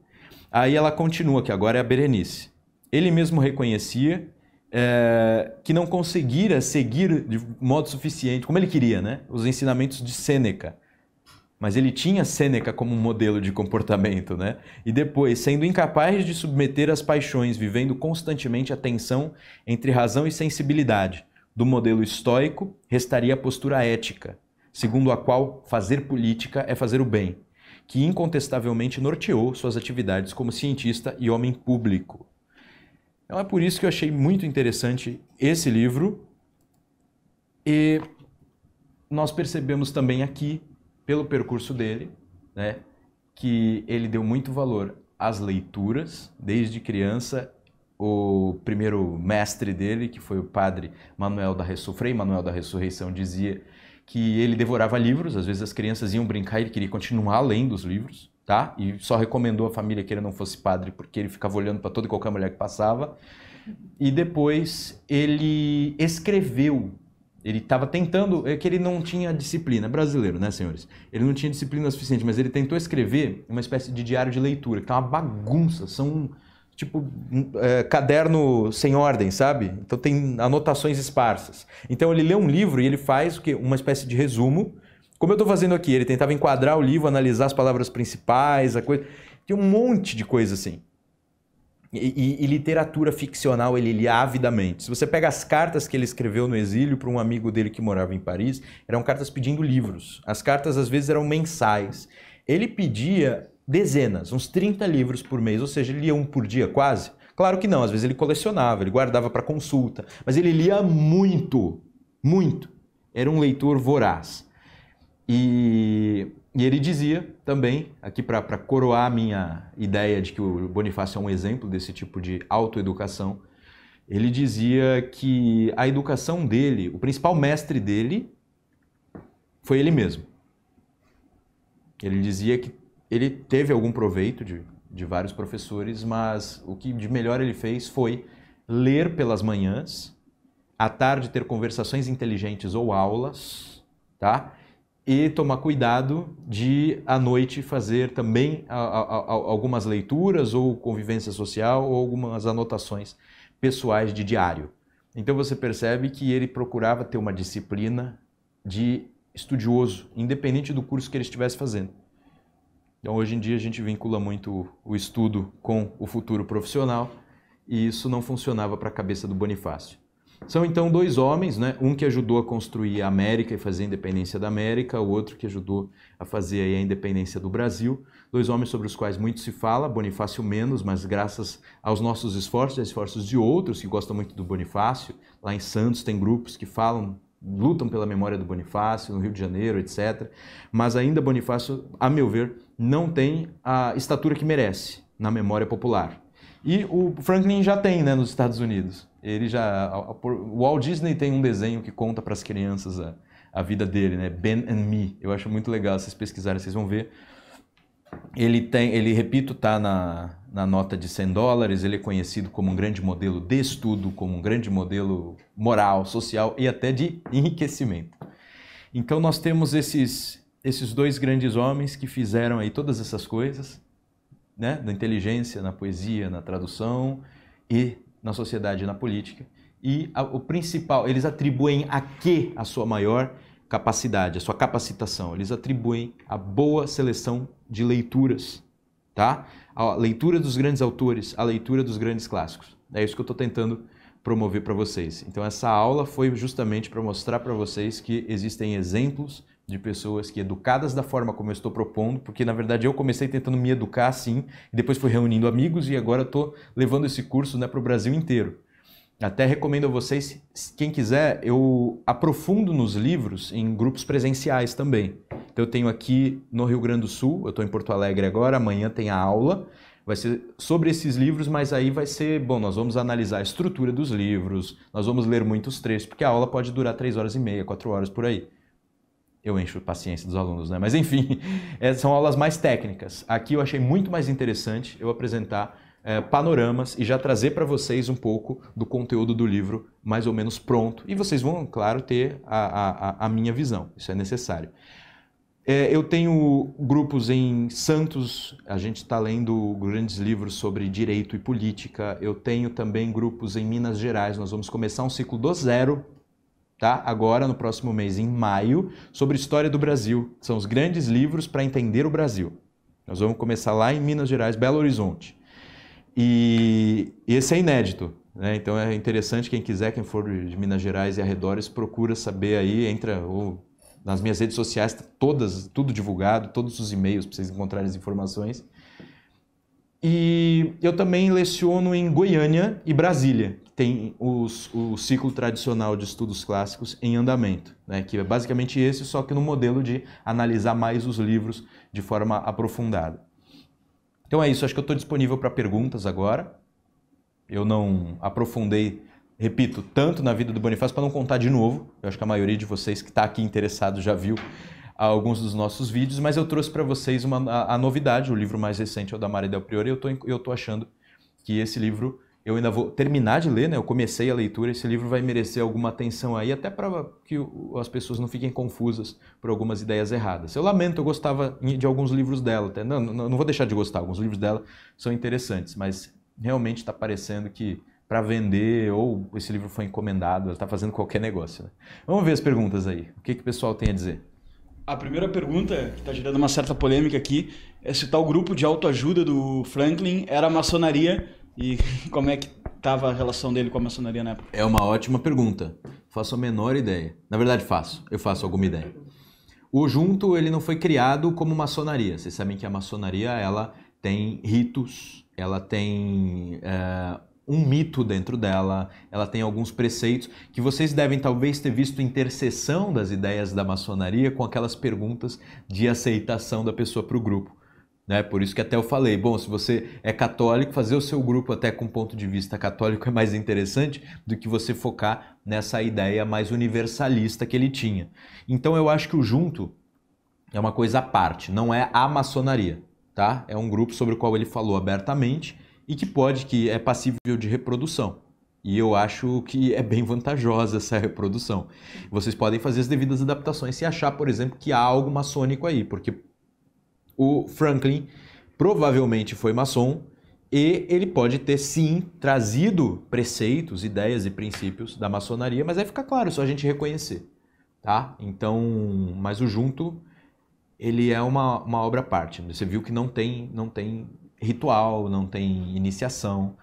Aí ela continua, que agora é a Berenice. Ele mesmo reconhecia é, que não conseguira seguir de modo suficiente, como ele queria, né? os ensinamentos de Sêneca. Mas ele tinha Sêneca como um modelo de comportamento, né? E depois, sendo incapaz de submeter as paixões, vivendo constantemente a tensão entre razão e sensibilidade, do modelo estoico, restaria a postura ética, segundo a qual fazer política é fazer o bem, que incontestavelmente norteou suas atividades como cientista e homem público. Então é por isso que eu achei muito interessante esse livro e nós percebemos também aqui, pelo percurso dele, né, que ele deu muito valor às leituras desde criança. O primeiro mestre dele, que foi o padre Manuel da Ressurreição Manuel da Ressurreição, dizia que ele devorava livros, às vezes as crianças iam brincar e ele queria continuar lendo os livros, tá? E só recomendou à família que ele não fosse padre porque ele ficava olhando para toda e qualquer mulher que passava. E depois ele escreveu ele estava tentando, é que ele não tinha disciplina, brasileiro, né, senhores? Ele não tinha disciplina suficiente, mas ele tentou escrever uma espécie de diário de leitura, que tá uma bagunça, são tipo, hum, é, caderno sem ordem, sabe? Então tem anotações esparsas. Então ele lê um livro e ele faz o quê? uma espécie de resumo. Como eu estou fazendo aqui, ele tentava enquadrar o livro, analisar as palavras principais, a coisa. Tem um monte de coisa assim. E, e, e literatura ficcional ele lia avidamente. Se você pega as cartas que ele escreveu no exílio para um amigo dele que morava em Paris, eram cartas pedindo livros. As cartas às vezes eram mensais. Ele pedia dezenas, uns 30 livros por mês, ou seja, ele lia um por dia quase. Claro que não, às vezes ele colecionava, ele guardava para consulta, mas ele lia muito, muito. Era um leitor voraz. E, e ele dizia também, aqui para coroar a minha ideia de que o Bonifácio é um exemplo desse tipo de autoeducação, ele dizia que a educação dele, o principal mestre dele, foi ele mesmo. Ele dizia que ele teve algum proveito de, de vários professores, mas o que de melhor ele fez foi ler pelas manhãs, à tarde ter conversações inteligentes ou aulas, tá? E tomar cuidado de à noite fazer também a, a, a, algumas leituras ou convivência social ou algumas anotações pessoais de diário. Então você percebe que ele procurava ter uma disciplina de estudioso, independente do curso que ele estivesse fazendo. Então, hoje em dia, a gente vincula muito o estudo com o futuro profissional e isso não funcionava para a cabeça do Bonifácio. São então dois homens, né? um que ajudou a construir a América e fazer a independência da América, o outro que ajudou a fazer a independência do Brasil. Dois homens sobre os quais muito se fala, Bonifácio menos, mas graças aos nossos esforços e esforços de outros que gostam muito do Bonifácio, lá em Santos tem grupos que falam lutam pela memória do Bonifácio, no Rio de Janeiro, etc. Mas ainda Bonifácio, a meu ver, não tem a estatura que merece na memória popular. E o Franklin já tem, né, nos Estados Unidos. Ele já, o Walt Disney tem um desenho que conta para as crianças a, a vida dele, né? Ben and Me. Eu acho muito legal vocês pesquisarem, vocês vão ver. Ele tem, ele repito, tá na na nota de 100 dólares, ele é conhecido como um grande modelo de estudo, como um grande modelo moral, social e até de enriquecimento. Então nós temos esses esses dois grandes homens que fizeram aí todas essas coisas, né, na inteligência, na poesia, na tradução e na sociedade, na política. E a, o principal, eles atribuem a que a sua maior capacidade, a sua capacitação? Eles atribuem a boa seleção de leituras, tá? a leitura dos grandes autores, a leitura dos grandes clássicos. É isso que eu estou tentando promover para vocês. Então, essa aula foi justamente para mostrar para vocês que existem exemplos de pessoas que, educadas da forma como eu estou propondo, porque na verdade eu comecei tentando me educar assim, e depois fui reunindo amigos e agora estou levando esse curso né, para o Brasil inteiro. Até recomendo a vocês, quem quiser, eu aprofundo nos livros em grupos presenciais também. Então eu tenho aqui no Rio Grande do Sul, eu estou em Porto Alegre agora, amanhã tem a aula. Vai ser sobre esses livros, mas aí vai ser, bom, nós vamos analisar a estrutura dos livros, nós vamos ler muitos trechos, porque a aula pode durar três horas e meia, quatro horas por aí. Eu encho a paciência dos alunos, né? Mas enfim, é, são aulas mais técnicas. Aqui eu achei muito mais interessante eu apresentar é, panoramas e já trazer para vocês um pouco do conteúdo do livro mais ou menos pronto. E vocês vão, claro, ter a, a, a minha visão, isso é necessário. É, eu tenho grupos em Santos, a gente está lendo grandes livros sobre direito e política. Eu tenho também grupos em Minas Gerais, nós vamos começar um ciclo do zero tá? Agora no próximo mês, em maio, sobre história do Brasil. São os grandes livros para entender o Brasil. Nós vamos começar lá em Minas Gerais, Belo Horizonte. E esse é inédito. Né? Então é interessante quem quiser, quem for de Minas Gerais e arredores, procura saber aí, entra ou nas minhas redes sociais, tá todas, tudo divulgado, todos os e-mails para vocês encontrarem as informações. E eu também leciono em Goiânia e Brasília, que tem os, o ciclo tradicional de estudos clássicos em andamento, né? que é basicamente esse, só que no modelo de analisar mais os livros de forma aprofundada. Então é isso, acho que eu estou disponível para perguntas agora. Eu não aprofundei, repito, tanto na vida do Bonifácio para não contar de novo. Eu acho que a maioria de vocês que está aqui interessado já viu alguns dos nossos vídeos, mas eu trouxe para vocês uma, a, a, novidade, o livro mais recente é o da Maria Del Priore, e eu estou achando que esse livro eu ainda vou terminar de ler, né? Eu comecei a leitura, esse livro vai merecer alguma atenção aí, até para que as pessoas não fiquem confusas por algumas ideias erradas. Eu lamento, eu gostava de alguns livros dela, até. Tá? Não, não, não vou deixar de gostar, alguns livros dela são interessantes, mas realmente está parecendo que para vender ou esse livro foi encomendado, ela está fazendo qualquer negócio. Né? Vamos ver as perguntas aí. O que, que o pessoal tem a dizer?
A primeira pergunta, que está gerando uma certa polêmica aqui, é se o tal grupo de autoajuda do Franklin era maçonaria e como é que estava a relação dele com a maçonaria
na época? É uma ótima pergunta. Faço a menor ideia. Na verdade, faço. Eu faço alguma ideia. O junto, ele não foi criado como maçonaria. Vocês sabem que a maçonaria, ela tem ritos, ela tem é, um mito dentro dela, ela tem alguns preceitos que vocês devem talvez ter visto interseção das ideias da maçonaria com aquelas perguntas de aceitação da pessoa para o grupo. Né? Por isso que até eu falei, bom, se você é católico, fazer o seu grupo até com ponto de vista católico é mais interessante do que você focar nessa ideia mais universalista que ele tinha. Então eu acho que o junto é uma coisa à parte, não é a maçonaria, tá? É um grupo sobre o qual ele falou abertamente e que pode que é passível de reprodução. E eu acho que é bem vantajosa essa reprodução. Vocês podem fazer as devidas adaptações se achar, por exemplo, que há algo maçônico aí, porque o Franklin provavelmente foi maçom e ele pode ter sim trazido preceitos, ideias e princípios da maçonaria, mas aí fica claro, só a gente reconhecer, tá? Então, mas o junto ele é uma, uma obra à parte. Você viu que não tem não tem ritual, não tem iniciação.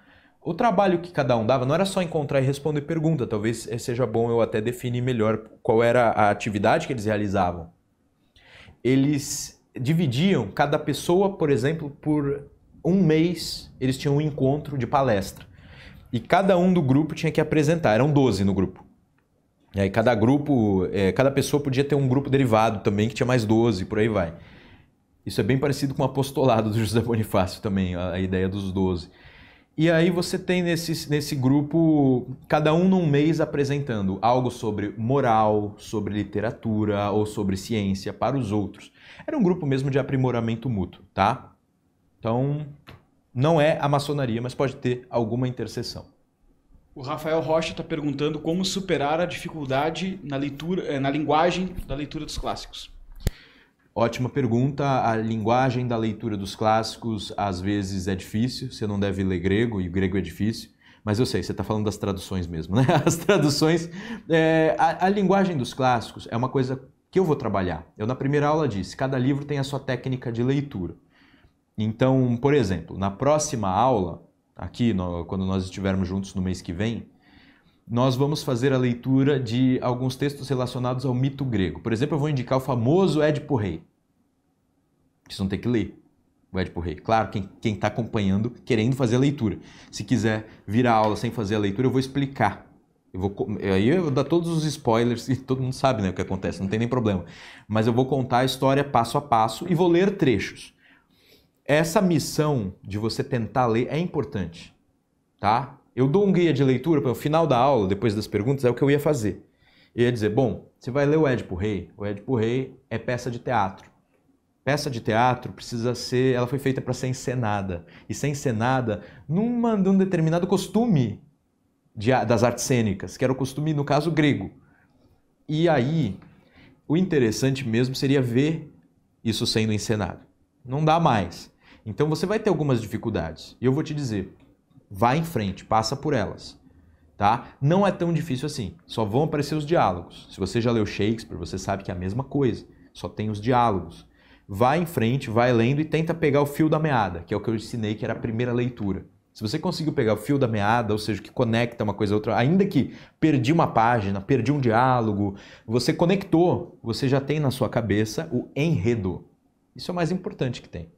O trabalho que cada um dava não era só encontrar e responder pergunta. Talvez seja bom eu até definir melhor qual era a atividade que eles realizavam. Eles dividiam cada pessoa, por exemplo, por um mês, eles tinham um encontro de palestra. E cada um do grupo tinha que apresentar, eram 12 no grupo. E aí cada grupo, é, cada pessoa podia ter um grupo derivado também, que tinha mais 12, por aí vai. Isso é bem parecido com o apostolado do José Bonifácio também, a, a ideia dos 12. E aí você tem nesse, nesse grupo, cada um num mês apresentando algo sobre moral, sobre literatura ou sobre ciência para os outros. Era um grupo mesmo de aprimoramento mútuo, tá? Então, não é a maçonaria, mas pode ter alguma interseção.
O Rafael Rocha está perguntando como superar a dificuldade na, leitura, eh, na linguagem da leitura dos
clássicos. Ótima pergunta. A linguagem da leitura dos clássicos às vezes é difícil. Você não deve ler grego e o grego é difícil. Mas eu sei, você está falando das traduções mesmo, né? As traduções. É, a, a linguagem dos clássicos é uma coisa que eu vou trabalhar. Eu, na primeira aula, disse: cada livro tem a sua técnica de leitura. Então, por exemplo, na próxima aula, aqui, no, quando nós estivermos juntos no mês que vem, nós vamos fazer a leitura de alguns textos relacionados ao mito grego. Por exemplo, eu vou indicar o famoso Édipo Rei. Vocês vão ter que ler o Édipo Rei. Claro, quem está acompanhando, querendo fazer a leitura. Se quiser vir a aula sem fazer a leitura, eu vou explicar. Eu vou, aí eu vou dar todos os spoilers e todo mundo sabe né, o que acontece, não tem nem problema. Mas eu vou contar a história passo a passo e vou ler trechos. Essa missão de você tentar ler é importante, tá? Eu dou um guia de leitura para o final da aula, depois das perguntas, é o que eu ia fazer. Eu ia dizer, bom, você vai ler o Édipo Rei. O Édipo Rei é peça de teatro. Peça de teatro precisa ser, ela foi feita para ser encenada e ser encenada numa, num determinado costume de, das artes cênicas, que era o costume no caso grego. E aí, o interessante mesmo seria ver isso sendo encenado. Não dá mais. Então você vai ter algumas dificuldades. E eu vou te dizer, Vá em frente, passa por elas. Tá? Não é tão difícil assim. Só vão aparecer os diálogos. Se você já leu Shakespeare, você sabe que é a mesma coisa. Só tem os diálogos. Vai em frente, vai lendo e tenta pegar o fio da meada, que é o que eu ensinei que era a primeira leitura. Se você conseguiu pegar o fio da meada, ou seja, que conecta uma coisa a outra, ainda que perdi uma página, perdi um diálogo, você conectou, você já tem na sua cabeça o enredo. Isso é o mais importante que tem.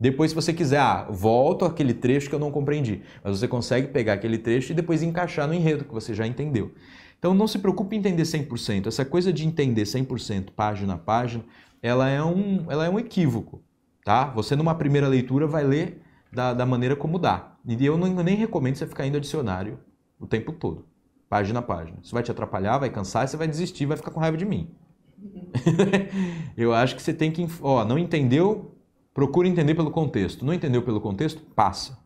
Depois, se você quiser, ah, volto aquele trecho que eu não compreendi. Mas você consegue pegar aquele trecho e depois encaixar no enredo que você já entendeu. Então, não se preocupe em entender 100%. Essa coisa de entender 100% página a página, ela é um, ela é um equívoco. Tá? Você, numa primeira leitura, vai ler da, da maneira como dá. E eu não, nem recomendo você ficar indo ao dicionário o tempo todo, página a página. Isso vai te atrapalhar, vai cansar, você vai desistir, vai ficar com raiva de mim. eu acho que você tem que... Ó, não entendeu? Procure entender pelo contexto. Não entendeu pelo contexto? Passa.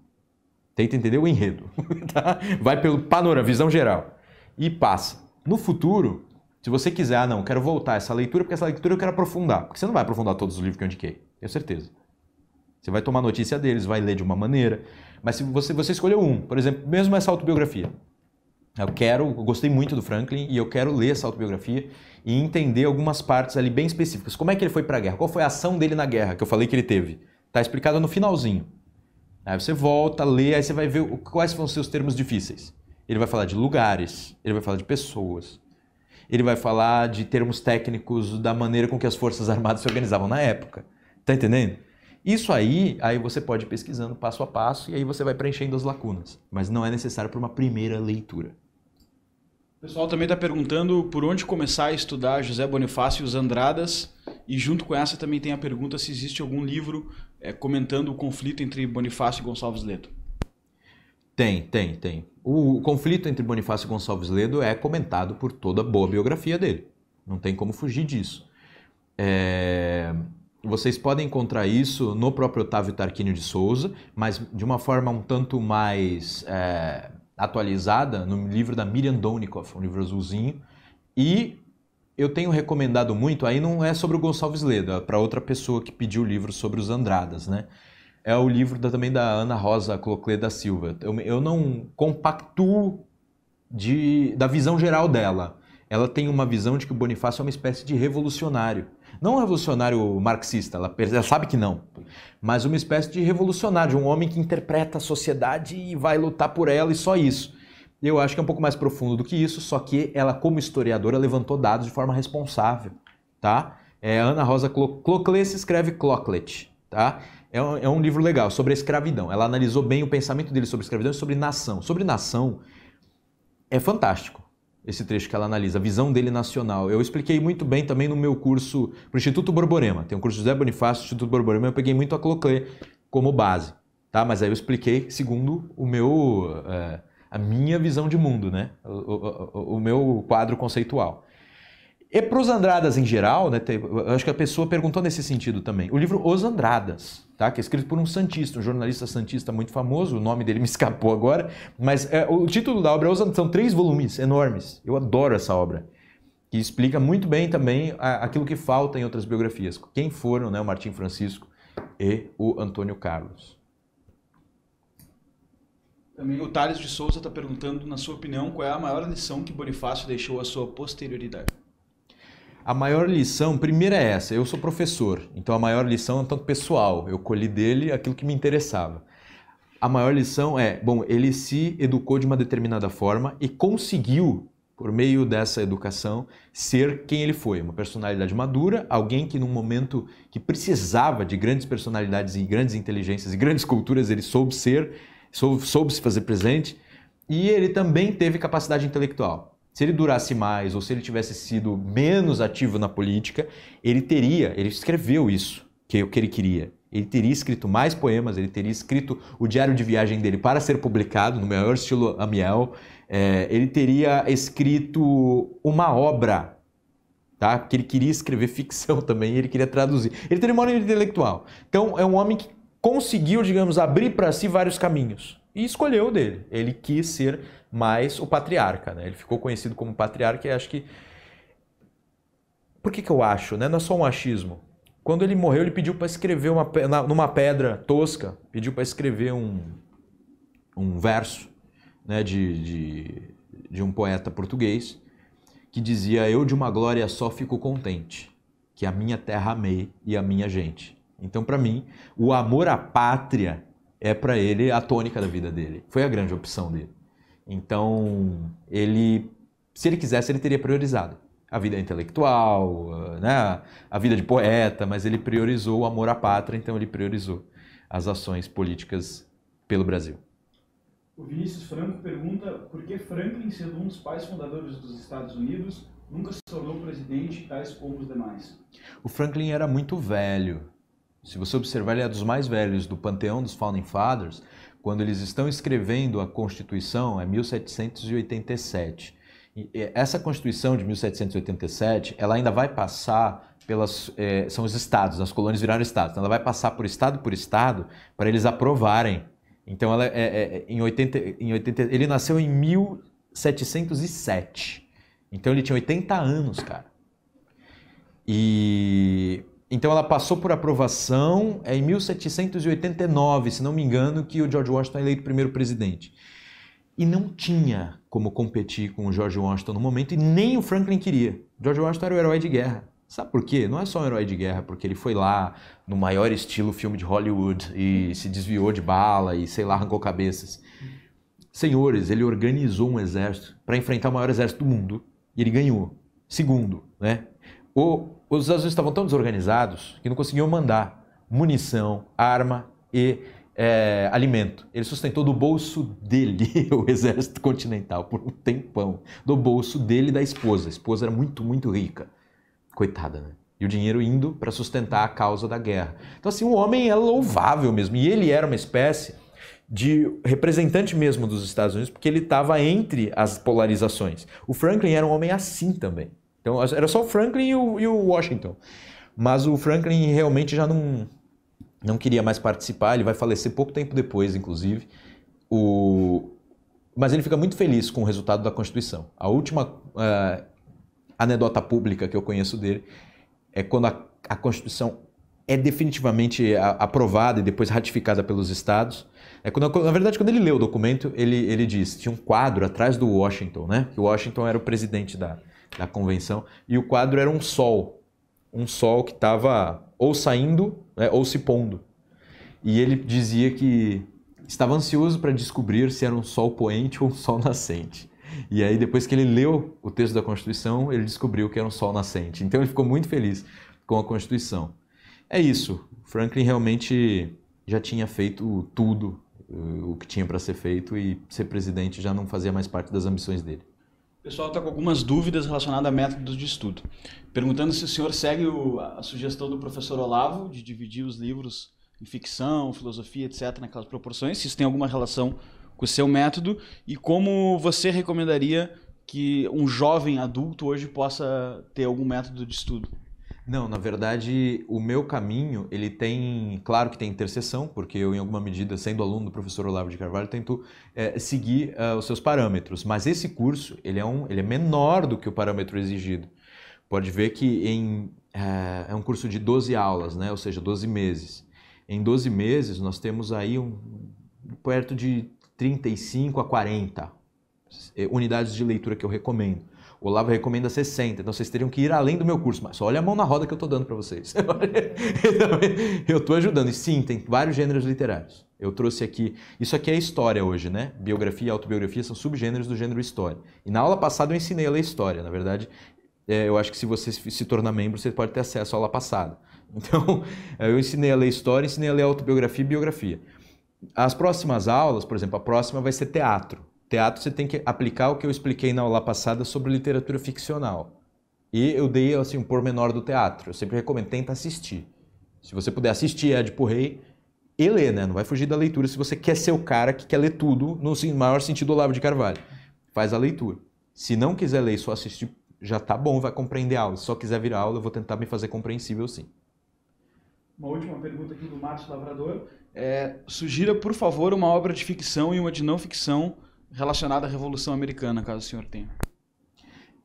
Tenta entender o enredo. Tá? Vai pelo panorama, visão geral. E passa. No futuro, se você quiser, ah, não, quero voltar a essa leitura, porque essa leitura eu quero aprofundar. Porque você não vai aprofundar todos os livros que eu indiquei. Tenho certeza. Você vai tomar notícia deles, vai ler de uma maneira. Mas se você, você escolheu um, por exemplo, mesmo essa autobiografia. Eu quero, eu gostei muito do Franklin e eu quero ler essa autobiografia e entender algumas partes ali bem específicas. Como é que ele foi para a guerra? Qual foi a ação dele na guerra que eu falei que ele teve? Tá explicado no finalzinho. Aí você volta, lê, aí você vai ver quais vão ser os termos difíceis. Ele vai falar de lugares, ele vai falar de pessoas, ele vai falar de termos técnicos da maneira com que as forças armadas se organizavam na época. Tá entendendo? Isso aí, aí você pode ir pesquisando passo a passo e aí você vai preenchendo as lacunas, mas não é necessário para uma primeira leitura.
O pessoal também está perguntando por onde começar a estudar José Bonifácio e os Andradas. E junto com essa também tem a pergunta se existe algum livro é, comentando o conflito entre Bonifácio e Gonçalves Ledo.
Tem, tem, tem. O, o conflito entre Bonifácio e Gonçalves Ledo é comentado por toda boa biografia dele. Não tem como fugir disso. É, vocês podem encontrar isso no próprio Otávio Tarquínio de Souza, mas de uma forma um tanto mais é, atualizada no livro da Miriam Donikoff, um livro azulzinho. E eu tenho recomendado muito, aí não é sobre o Gonçalves Leda, é para outra pessoa que pediu o livro sobre os Andradas, né? É o livro da, também da Ana Rosa Cloclé da Silva. Eu, eu não compactuo de, da visão geral dela. Ela tem uma visão de que o Bonifácio é uma espécie de revolucionário não um revolucionário marxista, ela, ela sabe que não, mas uma espécie de revolucionário, de um homem que interpreta a sociedade e vai lutar por ela e só isso. Eu acho que é um pouco mais profundo do que isso, só que ela, como historiadora, levantou dados de forma responsável, tá? É, Ana Rosa Cloclet se escreve Cloclet, tá? É um, é um, livro legal sobre a escravidão. Ela analisou bem o pensamento dele sobre escravidão e sobre nação. Sobre nação é fantástico esse trecho que ela analisa, a visão dele nacional. Eu expliquei muito bem também no meu curso para o Instituto Borborema. Tem um curso José Bonifácio, Instituto Borborema, eu peguei muito a Cloclé como base, tá? Mas aí eu expliquei segundo o meu, é, a minha visão de mundo, né? O, o, o, o meu quadro conceitual. E para os Andradas em geral, né, tem, acho que a pessoa perguntou nesse sentido também. O livro Os Andradas, tá, que é escrito por um santista, um jornalista santista muito famoso, o nome dele me escapou agora, mas é, o título da obra é são três volumes enormes. Eu adoro essa obra, que explica muito bem também aquilo que falta em outras biografias. Quem foram né, o Martim Francisco e o Antônio Carlos.
Também o Thales de Souza está perguntando, na sua opinião, qual é a maior lição que Bonifácio deixou à sua posterioridade?
A maior lição, primeira é essa, eu sou professor, então a maior lição é um tanto pessoal, eu colhi dele aquilo que me interessava. A maior lição é, bom, ele se educou de uma determinada forma e conseguiu, por meio dessa educação, ser quem ele foi, uma personalidade madura, alguém que num momento que precisava de grandes personalidades e grandes inteligências e grandes culturas, ele soube ser, soube, soube se fazer presente, e ele também teve capacidade intelectual. Se ele durasse mais ou se ele tivesse sido menos ativo na política, ele teria, ele escreveu isso, que o que ele queria. Ele teria escrito mais poemas, ele teria escrito o diário de viagem dele para ser publicado no maior estilo Amiel, é, ele teria escrito uma obra, tá? Porque ele queria escrever ficção também, ele queria traduzir. Ele teria uma obra intelectual. Então é um homem que conseguiu, digamos, abrir para si vários caminhos e escolheu o dele. Ele quis ser mas o patriarca, né? Ele ficou conhecido como patriarca e acho que Por que que eu acho, né? Não é só um achismo. Quando ele morreu, ele pediu para escrever uma numa pedra tosca, pediu para escrever um um verso, né, de, de, de um poeta português que dizia: "Eu de uma glória só fico contente, que a minha terra amei e a minha gente". Então, para mim, o amor à pátria é para ele a tônica da vida dele. Foi a grande opção dele. Então, ele, se ele quisesse, ele teria priorizado a vida intelectual, ah, né? a vida de poeta, mas ele priorizou o amor à pátria, então ele priorizou as ações políticas pelo Brasil.
O Vinícius Franco pergunta por que Franklin, sendo um dos pais fundadores dos Estados Unidos, nunca se tornou presidente, tais como os demais.
O Franklin era muito velho. Se você observar, ele é dos mais velhos do panteão dos Founding Fathers quando eles estão escrevendo a Constituição, é 1787. E essa Constituição de 1787, ela ainda vai passar pelas é, são os estados, as colônias viraram estados. Então ela vai passar por estado por estado para eles aprovarem. Então ela é, é, é em, 80, em 80, ele nasceu em 1707. Então ele tinha 80 anos, cara. E então ela passou por aprovação é, em 1789, se não me engano, que o George Washington é eleito primeiro presidente. E não tinha como competir com o George Washington no momento e nem o Franklin queria. George Washington era o herói de guerra. Sabe por quê? Não é só um herói de guerra, porque ele foi lá no maior estilo filme de Hollywood e se desviou de bala e, sei lá, arrancou cabeças. Senhores, ele organizou um exército para enfrentar o maior exército do mundo e ele ganhou. Segundo, né? O os Estados Unidos estavam tão desorganizados que não conseguiam mandar munição, arma e é, alimento. Ele sustentou do bolso dele o exército continental por um tempão. Do bolso dele e da esposa. A esposa era muito, muito rica. Coitada, né? E o dinheiro indo para sustentar a causa da guerra. Então, assim, o homem é louvável mesmo. E ele era uma espécie de representante mesmo dos Estados Unidos, porque ele estava entre as polarizações. O Franklin era um homem assim também. Então era só o Franklin e o, e o Washington. Mas o Franklin realmente já não, não queria mais participar, ele vai falecer pouco tempo depois, inclusive. O... Mas ele fica muito feliz com o resultado da Constituição. A última uh, anedota pública que eu conheço dele é quando a, a Constituição é definitivamente aprovada e depois ratificada pelos estados. É quando, na verdade, quando ele lê o documento, ele, ele diz: tinha um quadro atrás do Washington, né? Que o Washington era o presidente da, da convenção, e o quadro era um sol, um sol que estava ou saindo né, ou se pondo. E ele dizia que estava ansioso para descobrir se era um sol poente ou um sol nascente. E aí, depois que ele leu o texto da Constituição, ele descobriu que era um sol nascente. Então, ele ficou muito feliz com a Constituição. É isso. Franklin realmente já tinha feito tudo eh, o que tinha para ser feito e ser presidente já não fazia mais parte das ambições dele.
O pessoal está com algumas dúvidas relacionadas a métodos de estudo. Perguntando se o senhor segue o, a sugestão do professor Olavo de dividir os livros em ficção, filosofia, etc., naquelas proporções, se isso tem alguma relação com o seu método e como você recomendaria
que um jovem adulto hoje possa ter algum método de estudo. Não, na verdade, o meu caminho, ele tem, claro que tem interseção, porque eu, em alguma medida, sendo aluno do professor Olavo de Carvalho, tento é, seguir uh, os seus parâmetros. Mas esse curso, ele é, um, ele é menor do que o parâmetro exigido. Pode ver que em, eh, é um curso de 12 aulas, né? ou seja, 12 meses. Em 12 meses, nós temos aí um, perto de 35 a 40 unidades de leitura que eu recomendo. O Olavo recomenda 60, então vocês teriam que ir além do meu curso. Mas olha a mão na roda que eu estou dando para vocês. eu estou ajudando. E sim, tem vários gêneros literários. Eu trouxe aqui. Isso aqui é história hoje, né? Biografia e autobiografia são subgêneros do gênero história. E na aula passada eu ensinei a ler história. Na verdade, é, eu acho que se você se tornar membro, você pode ter acesso à aula passada. Então, é, eu ensinei a ler história, ensinei a ler autobiografia e biografia. As próximas aulas, por exemplo, a próxima vai ser teatro. Teatro você tem que aplicar o que eu expliquei na aula passada sobre literatura ficcional. E eu dei assim um pormenor do teatro. Eu sempre recomendo, tenta assistir. Se você puder assistir Edipo Rei e ler, né? Não vai fugir da leitura se você quer ser o cara que quer ler tudo no maior sentido do Olavo de Carvalho. Faz a leitura. Se não quiser ler e só assistir, já tá bom, vai compreender a aula. Se só quiser vir a aula, eu vou tentar me fazer compreensível sim.
Uma última pergunta aqui do Márcio Lavrador. É,
sugira, por
favor, uma obra de ficção e uma de não ficção relacionada à Revolução Americana, caso o senhor tenha.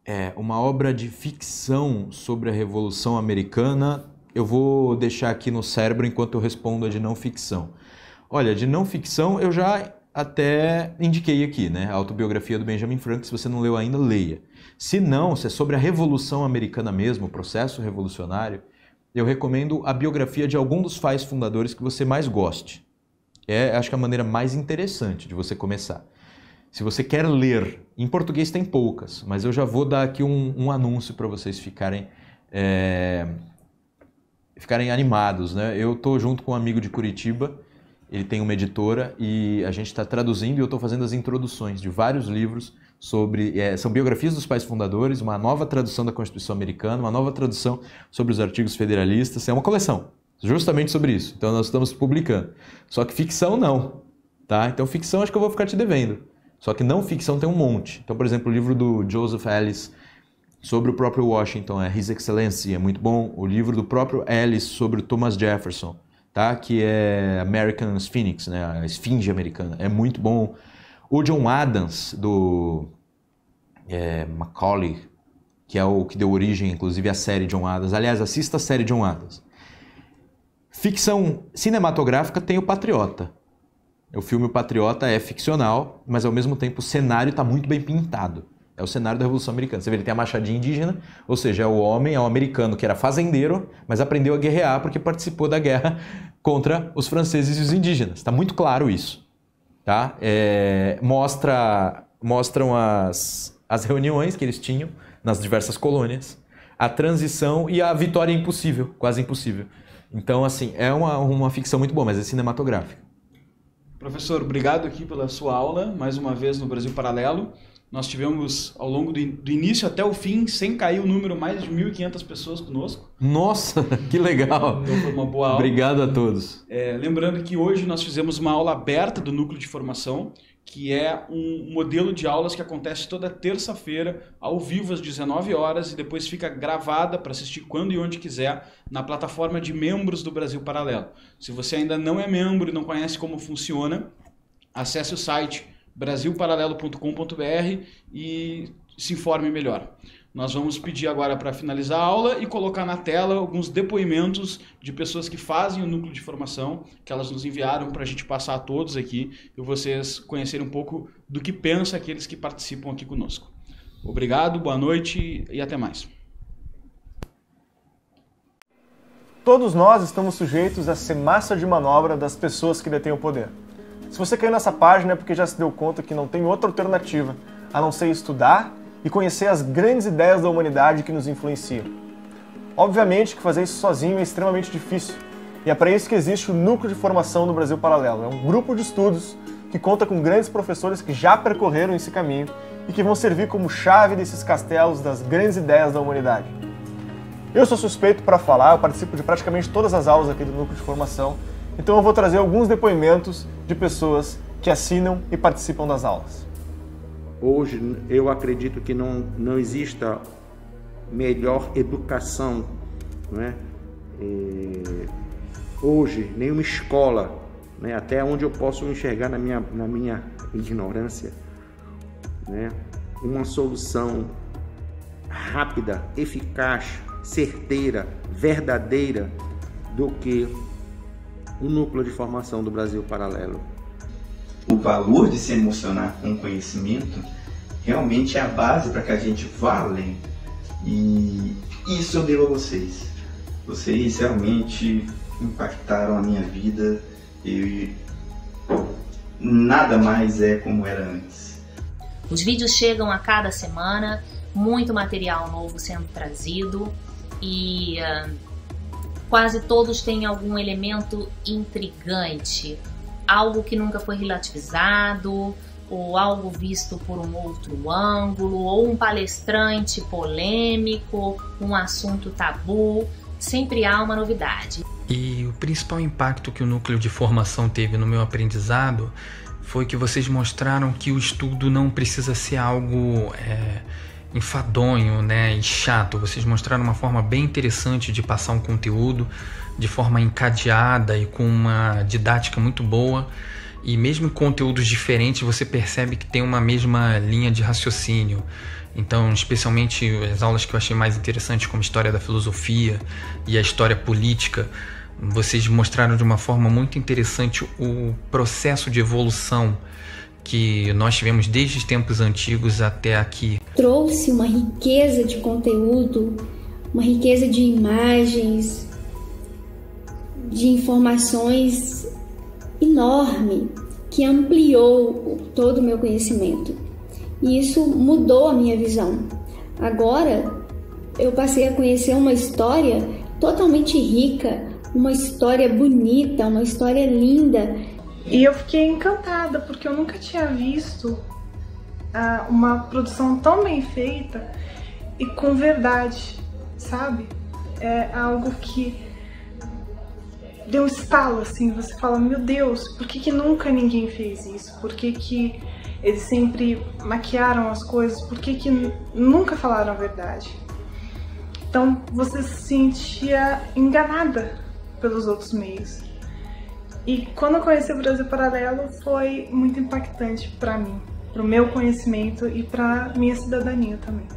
É, uma obra de ficção sobre a Revolução Americana, eu vou deixar aqui no cérebro enquanto eu respondo a de não ficção. Olha, de não ficção eu já até indiquei aqui, né? A autobiografia do Benjamin Franklin, se você não leu ainda, leia. Se não, se é sobre a Revolução Americana mesmo, o processo revolucionário, eu recomendo a biografia de algum dos pais fundadores que você mais goste. É, acho que é a maneira mais interessante de você começar. Se você quer ler, em português tem poucas, mas eu já vou dar aqui um, um anúncio para vocês ficarem é, ficarem animados, né? Eu estou junto com um amigo de Curitiba, ele tem uma editora e a gente está traduzindo e eu estou fazendo as introduções de vários livros sobre é, são biografias dos pais fundadores, uma nova tradução da Constituição Americana, uma nova tradução sobre os artigos federalistas, é uma coleção justamente sobre isso. Então nós estamos publicando. Só que ficção não, tá? Então ficção acho que eu vou ficar te devendo. Só que não ficção tem um monte. Então, por exemplo, o livro do Joseph Ellis sobre o próprio Washington é His Excellency, é muito bom. O livro do próprio Ellis sobre o Thomas Jefferson, tá? que é American Phoenix, né? a esfinge americana, é muito bom. O John Adams, do é, Macaulay, que é o que deu origem, inclusive, à série John Adams. Aliás, assista a série John Adams. Ficção cinematográfica tem o Patriota. É o filme O Patriota é ficcional, mas ao mesmo tempo o cenário está muito bem pintado. É o cenário da Revolução Americana. Você vê, ele tem a machadinha indígena, ou seja, é o homem, é o americano que era fazendeiro, mas aprendeu a guerrear porque participou da guerra contra os franceses e os indígenas. Está muito claro isso. Tá? É, mostra, mostram as, as reuniões que eles tinham nas diversas colônias, a transição e a vitória impossível, quase impossível. Então, assim, é uma, uma ficção muito boa, mas é cinematográfica.
Professor, obrigado aqui pela sua aula, mais uma vez no Brasil Paralelo. Nós tivemos, ao longo do, in do início até o fim, sem cair o número, mais de 1.500 pessoas conosco.
Nossa, que legal! Então foi uma boa aula. Obrigado a todos.
É, lembrando que hoje nós fizemos uma aula aberta do Núcleo de Formação, que é um modelo de aulas que acontece toda terça-feira, ao vivo às 19 horas e depois fica gravada para assistir quando e onde quiser na plataforma de membros do Brasil Paralelo. Se você ainda não é membro e não conhece como funciona, acesse o site brasilparalelo.com.br e se informe melhor. Nós vamos pedir agora para finalizar a aula e colocar na tela alguns depoimentos de pessoas que fazem o núcleo de formação, que elas nos enviaram para a gente passar a todos aqui e vocês conhecerem um pouco do que pensam aqueles que participam aqui conosco. Obrigado, boa noite e até mais. Todos nós estamos sujeitos à massa de manobra das pessoas que detêm o poder. Se você caiu nessa página é porque já se deu conta que não tem outra alternativa a não ser estudar e conhecer as grandes ideias da humanidade que nos influenciam. Obviamente que fazer isso sozinho é extremamente difícil, e é para isso que existe o Núcleo de Formação do Brasil Paralelo. É um grupo de estudos que conta com grandes professores que já percorreram esse caminho e que vão servir como chave desses castelos das grandes ideias da humanidade. Eu sou suspeito para falar, eu participo de praticamente todas as aulas aqui do Núcleo de Formação, então eu vou trazer alguns depoimentos de
pessoas que assinam e participam das aulas. Hoje eu acredito que não, não exista melhor educação, não é? E é, hoje nenhuma escola, né? até onde eu posso enxergar na minha, na minha ignorância, né? uma solução rápida, eficaz, certeira, verdadeira do que o núcleo de formação do Brasil paralelo o valor de se emocionar com conhecimento realmente é a base para que a gente vá além.
E
isso eu devo a vocês. Vocês realmente impactaram a minha vida e nada mais é como era antes.
Os vídeos chegam a cada semana, muito material novo sendo trazido e uh, quase todos têm algum elemento intrigante algo que nunca foi relativizado, ou algo visto por um outro ângulo, ou um palestrante polêmico, um assunto tabu, sempre há uma novidade.
E o principal impacto que o núcleo de formação teve no meu aprendizado foi que vocês mostraram que o estudo não precisa ser algo é, enfadonho né, e chato. Vocês mostraram uma forma bem interessante de passar um conteúdo de forma encadeada e com uma didática muito boa. E mesmo conteúdos diferentes, você percebe que tem uma mesma linha de raciocínio. Então, especialmente as aulas que eu achei mais interessantes, como História da Filosofia e a História Política, vocês mostraram de uma forma muito interessante o processo de evolução que nós tivemos desde os tempos antigos até aqui.
Trouxe uma riqueza de conteúdo, uma riqueza de imagens, de informações enorme que ampliou todo o meu conhecimento. E isso mudou a minha visão. Agora eu passei a conhecer uma história totalmente rica, uma história bonita, uma história linda. E eu fiquei encantada porque eu nunca tinha visto ah, uma produção tão bem feita e com verdade, sabe? É algo que deu um estalo assim, você fala, meu Deus, por que, que nunca ninguém fez isso? Por que, que eles sempre maquiaram as coisas? Por que, que nunca falaram a verdade? Então você se sentia enganada pelos outros meios. E quando eu conheci o Brasil Paralelo foi muito impactante para mim, para o meu conhecimento e para minha cidadania também.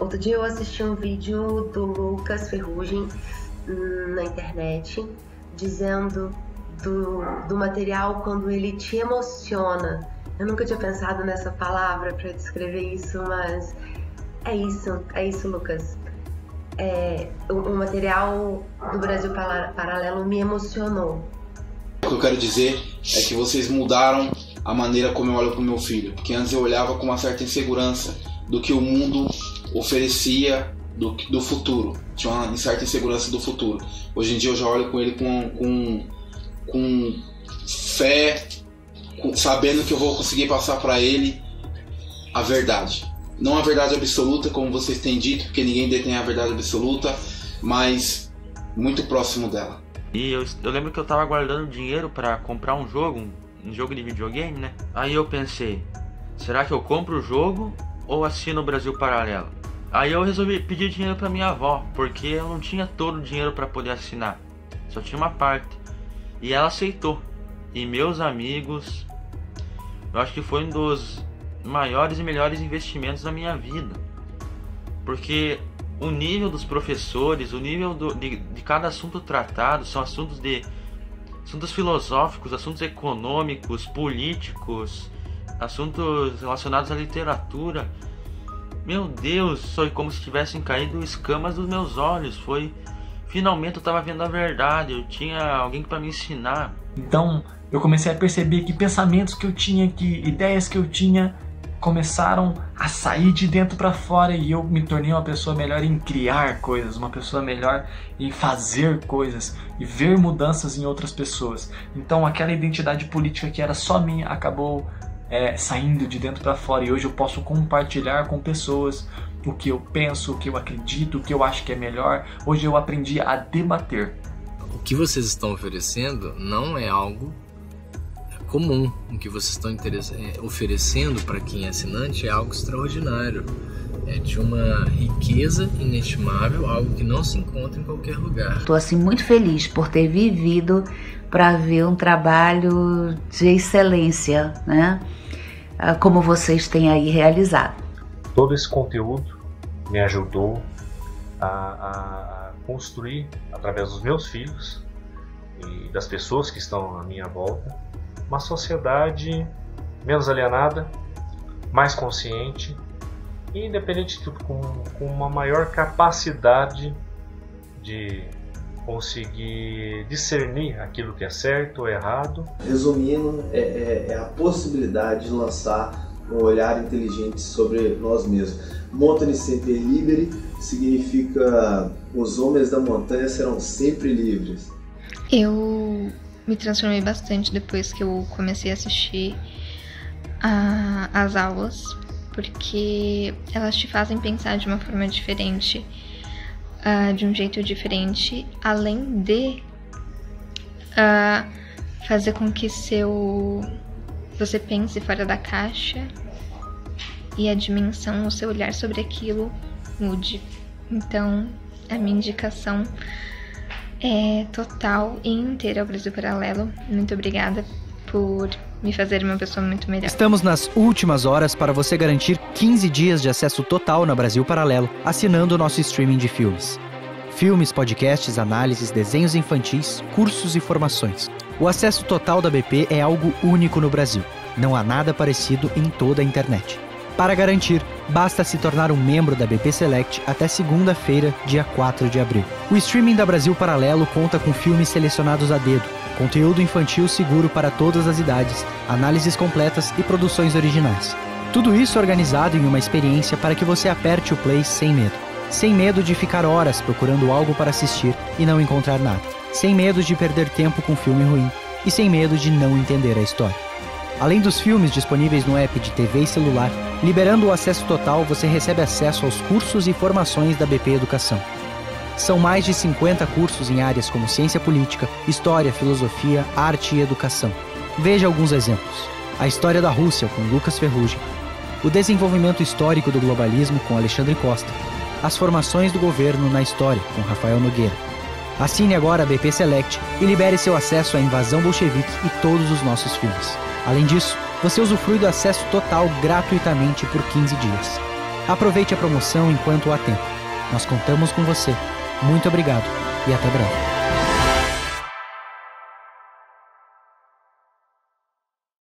Outro dia eu assisti um vídeo do Lucas Ferrugem hum,
na internet dizendo do, do material quando ele te emociona. Eu nunca tinha pensado nessa palavra para descrever isso, mas é isso, é isso, Lucas. É, o, o material do Brasil Paralelo me emocionou.
O que eu quero dizer é que vocês mudaram a maneira como eu olho para o meu filho, porque antes eu olhava com uma certa insegurança do que o mundo oferecia do, do futuro. Tinha uma certa insegurança do futuro. Hoje em dia eu já olho com ele com, com, com fé, com, sabendo que eu vou conseguir passar para ele a verdade. Não a verdade absoluta, como vocês têm dito, porque ninguém detém a verdade absoluta, mas muito próximo dela.
E eu, eu lembro que eu tava guardando dinheiro para comprar um jogo, um jogo de videogame, né? Aí eu pensei, será que eu compro o jogo ou assino o Brasil Paralelo? Aí eu resolvi pedir dinheiro para minha avó, porque eu não tinha todo o dinheiro para poder assinar, só tinha uma parte. E ela aceitou. E meus amigos, eu acho que foi um dos maiores e melhores investimentos da minha vida, porque o nível dos professores, o nível do, de, de cada assunto tratado são assuntos de assuntos filosóficos, assuntos econômicos, políticos, assuntos relacionados à literatura meu Deus, foi como se tivessem caído escamas dos meus olhos. Foi. Finalmente eu estava
vendo a verdade, eu tinha alguém para me ensinar. Então eu comecei a perceber que pensamentos que eu tinha, que ideias que eu tinha, começaram a sair de dentro para fora e eu me tornei uma pessoa melhor em criar coisas, uma pessoa melhor em fazer coisas e ver mudanças em outras pessoas. Então aquela identidade política que era só minha acabou é, saindo de dentro para fora e hoje eu posso compartilhar com pessoas o que eu penso, o que eu acredito, o que eu acho que é melhor. Hoje eu aprendi a debater.
O que vocês estão oferecendo não é algo é, comum. O que vocês estão é, oferecendo para quem é assinante é algo extraordinário. É de uma riqueza inestimável, algo que não se encontra em qualquer lugar. Estou
assim muito feliz por ter vivido para ver um trabalho de excelência, né? Ah, como vocês têm aí realizado. Todo esse conteúdo me ajudou a, a, construir, através dos
meus filhos e das pessoas que estão à minha volta,
uma sociedade menos alienada, mais consciente e, independente de tudo, com, com uma maior capacidade de conseguir discernir aquilo que é certo ou errado. Resumindo, é, é,
é a possibilidade de lançar um olhar inteligente sobre nós mesmos. Montane sempre é livre significa os homens da montanha serão sempre livres.
Eu me transformei bastante depois que eu comecei a assistir a, as aulas, porque elas te fazem pensar de uma forma diferente uh, de um jeito diferente, além de uh, fazer com que seu você pense fora da caixa e a dimensão, o seu olhar sobre aquilo mude. Então, a minha indicação é total e inteira ao Brasil Paralelo. Muito obrigada por me fazer uma pessoa muito melhor. Estamos nas últimas horas para você garantir 15 dias de acesso total na Brasil Paralelo, assinando o nosso streaming de filmes. Filmes, podcasts, análises, desenhos infantis, cursos e formações. O acesso total da BP é algo único no Brasil. Não há nada parecido em toda a internet. Para garantir, basta se tornar um membro da BP Select até segunda-feira, dia 4 de abril. O streaming da Brasil Paralelo conta com filmes selecionados a dedo, conteúdo infantil seguro para todas as idades, análises completas e produções originais. Tudo isso organizado em uma experiência para que você aperte o play sem medo. Sem medo de ficar horas procurando algo para assistir e não encontrar nada. Sem medo de perder tempo com filme ruim. E sem medo de não entender a história além dos filmes disponíveis no app de TV e celular, liberando o acesso total, você recebe acesso aos cursos e formações da BP Educação. São mais de 50 cursos em áreas como ciência política, história, filosofia, arte e educação. Veja alguns exemplos: a história da Rússia com Lucas Ferrugem, o desenvolvimento histórico do globalismo com Alexandre Costa, as formações do governo na história com Rafael Nogueira. Assine agora a BP Select e libere seu acesso à invasão bolchevique e todos os nossos filmes. Além disso, você usufrui do acesso total gratuitamente por 15 dias. Aproveite a promoção enquanto há tempo. Nós contamos com você. Muito obrigado e até breve.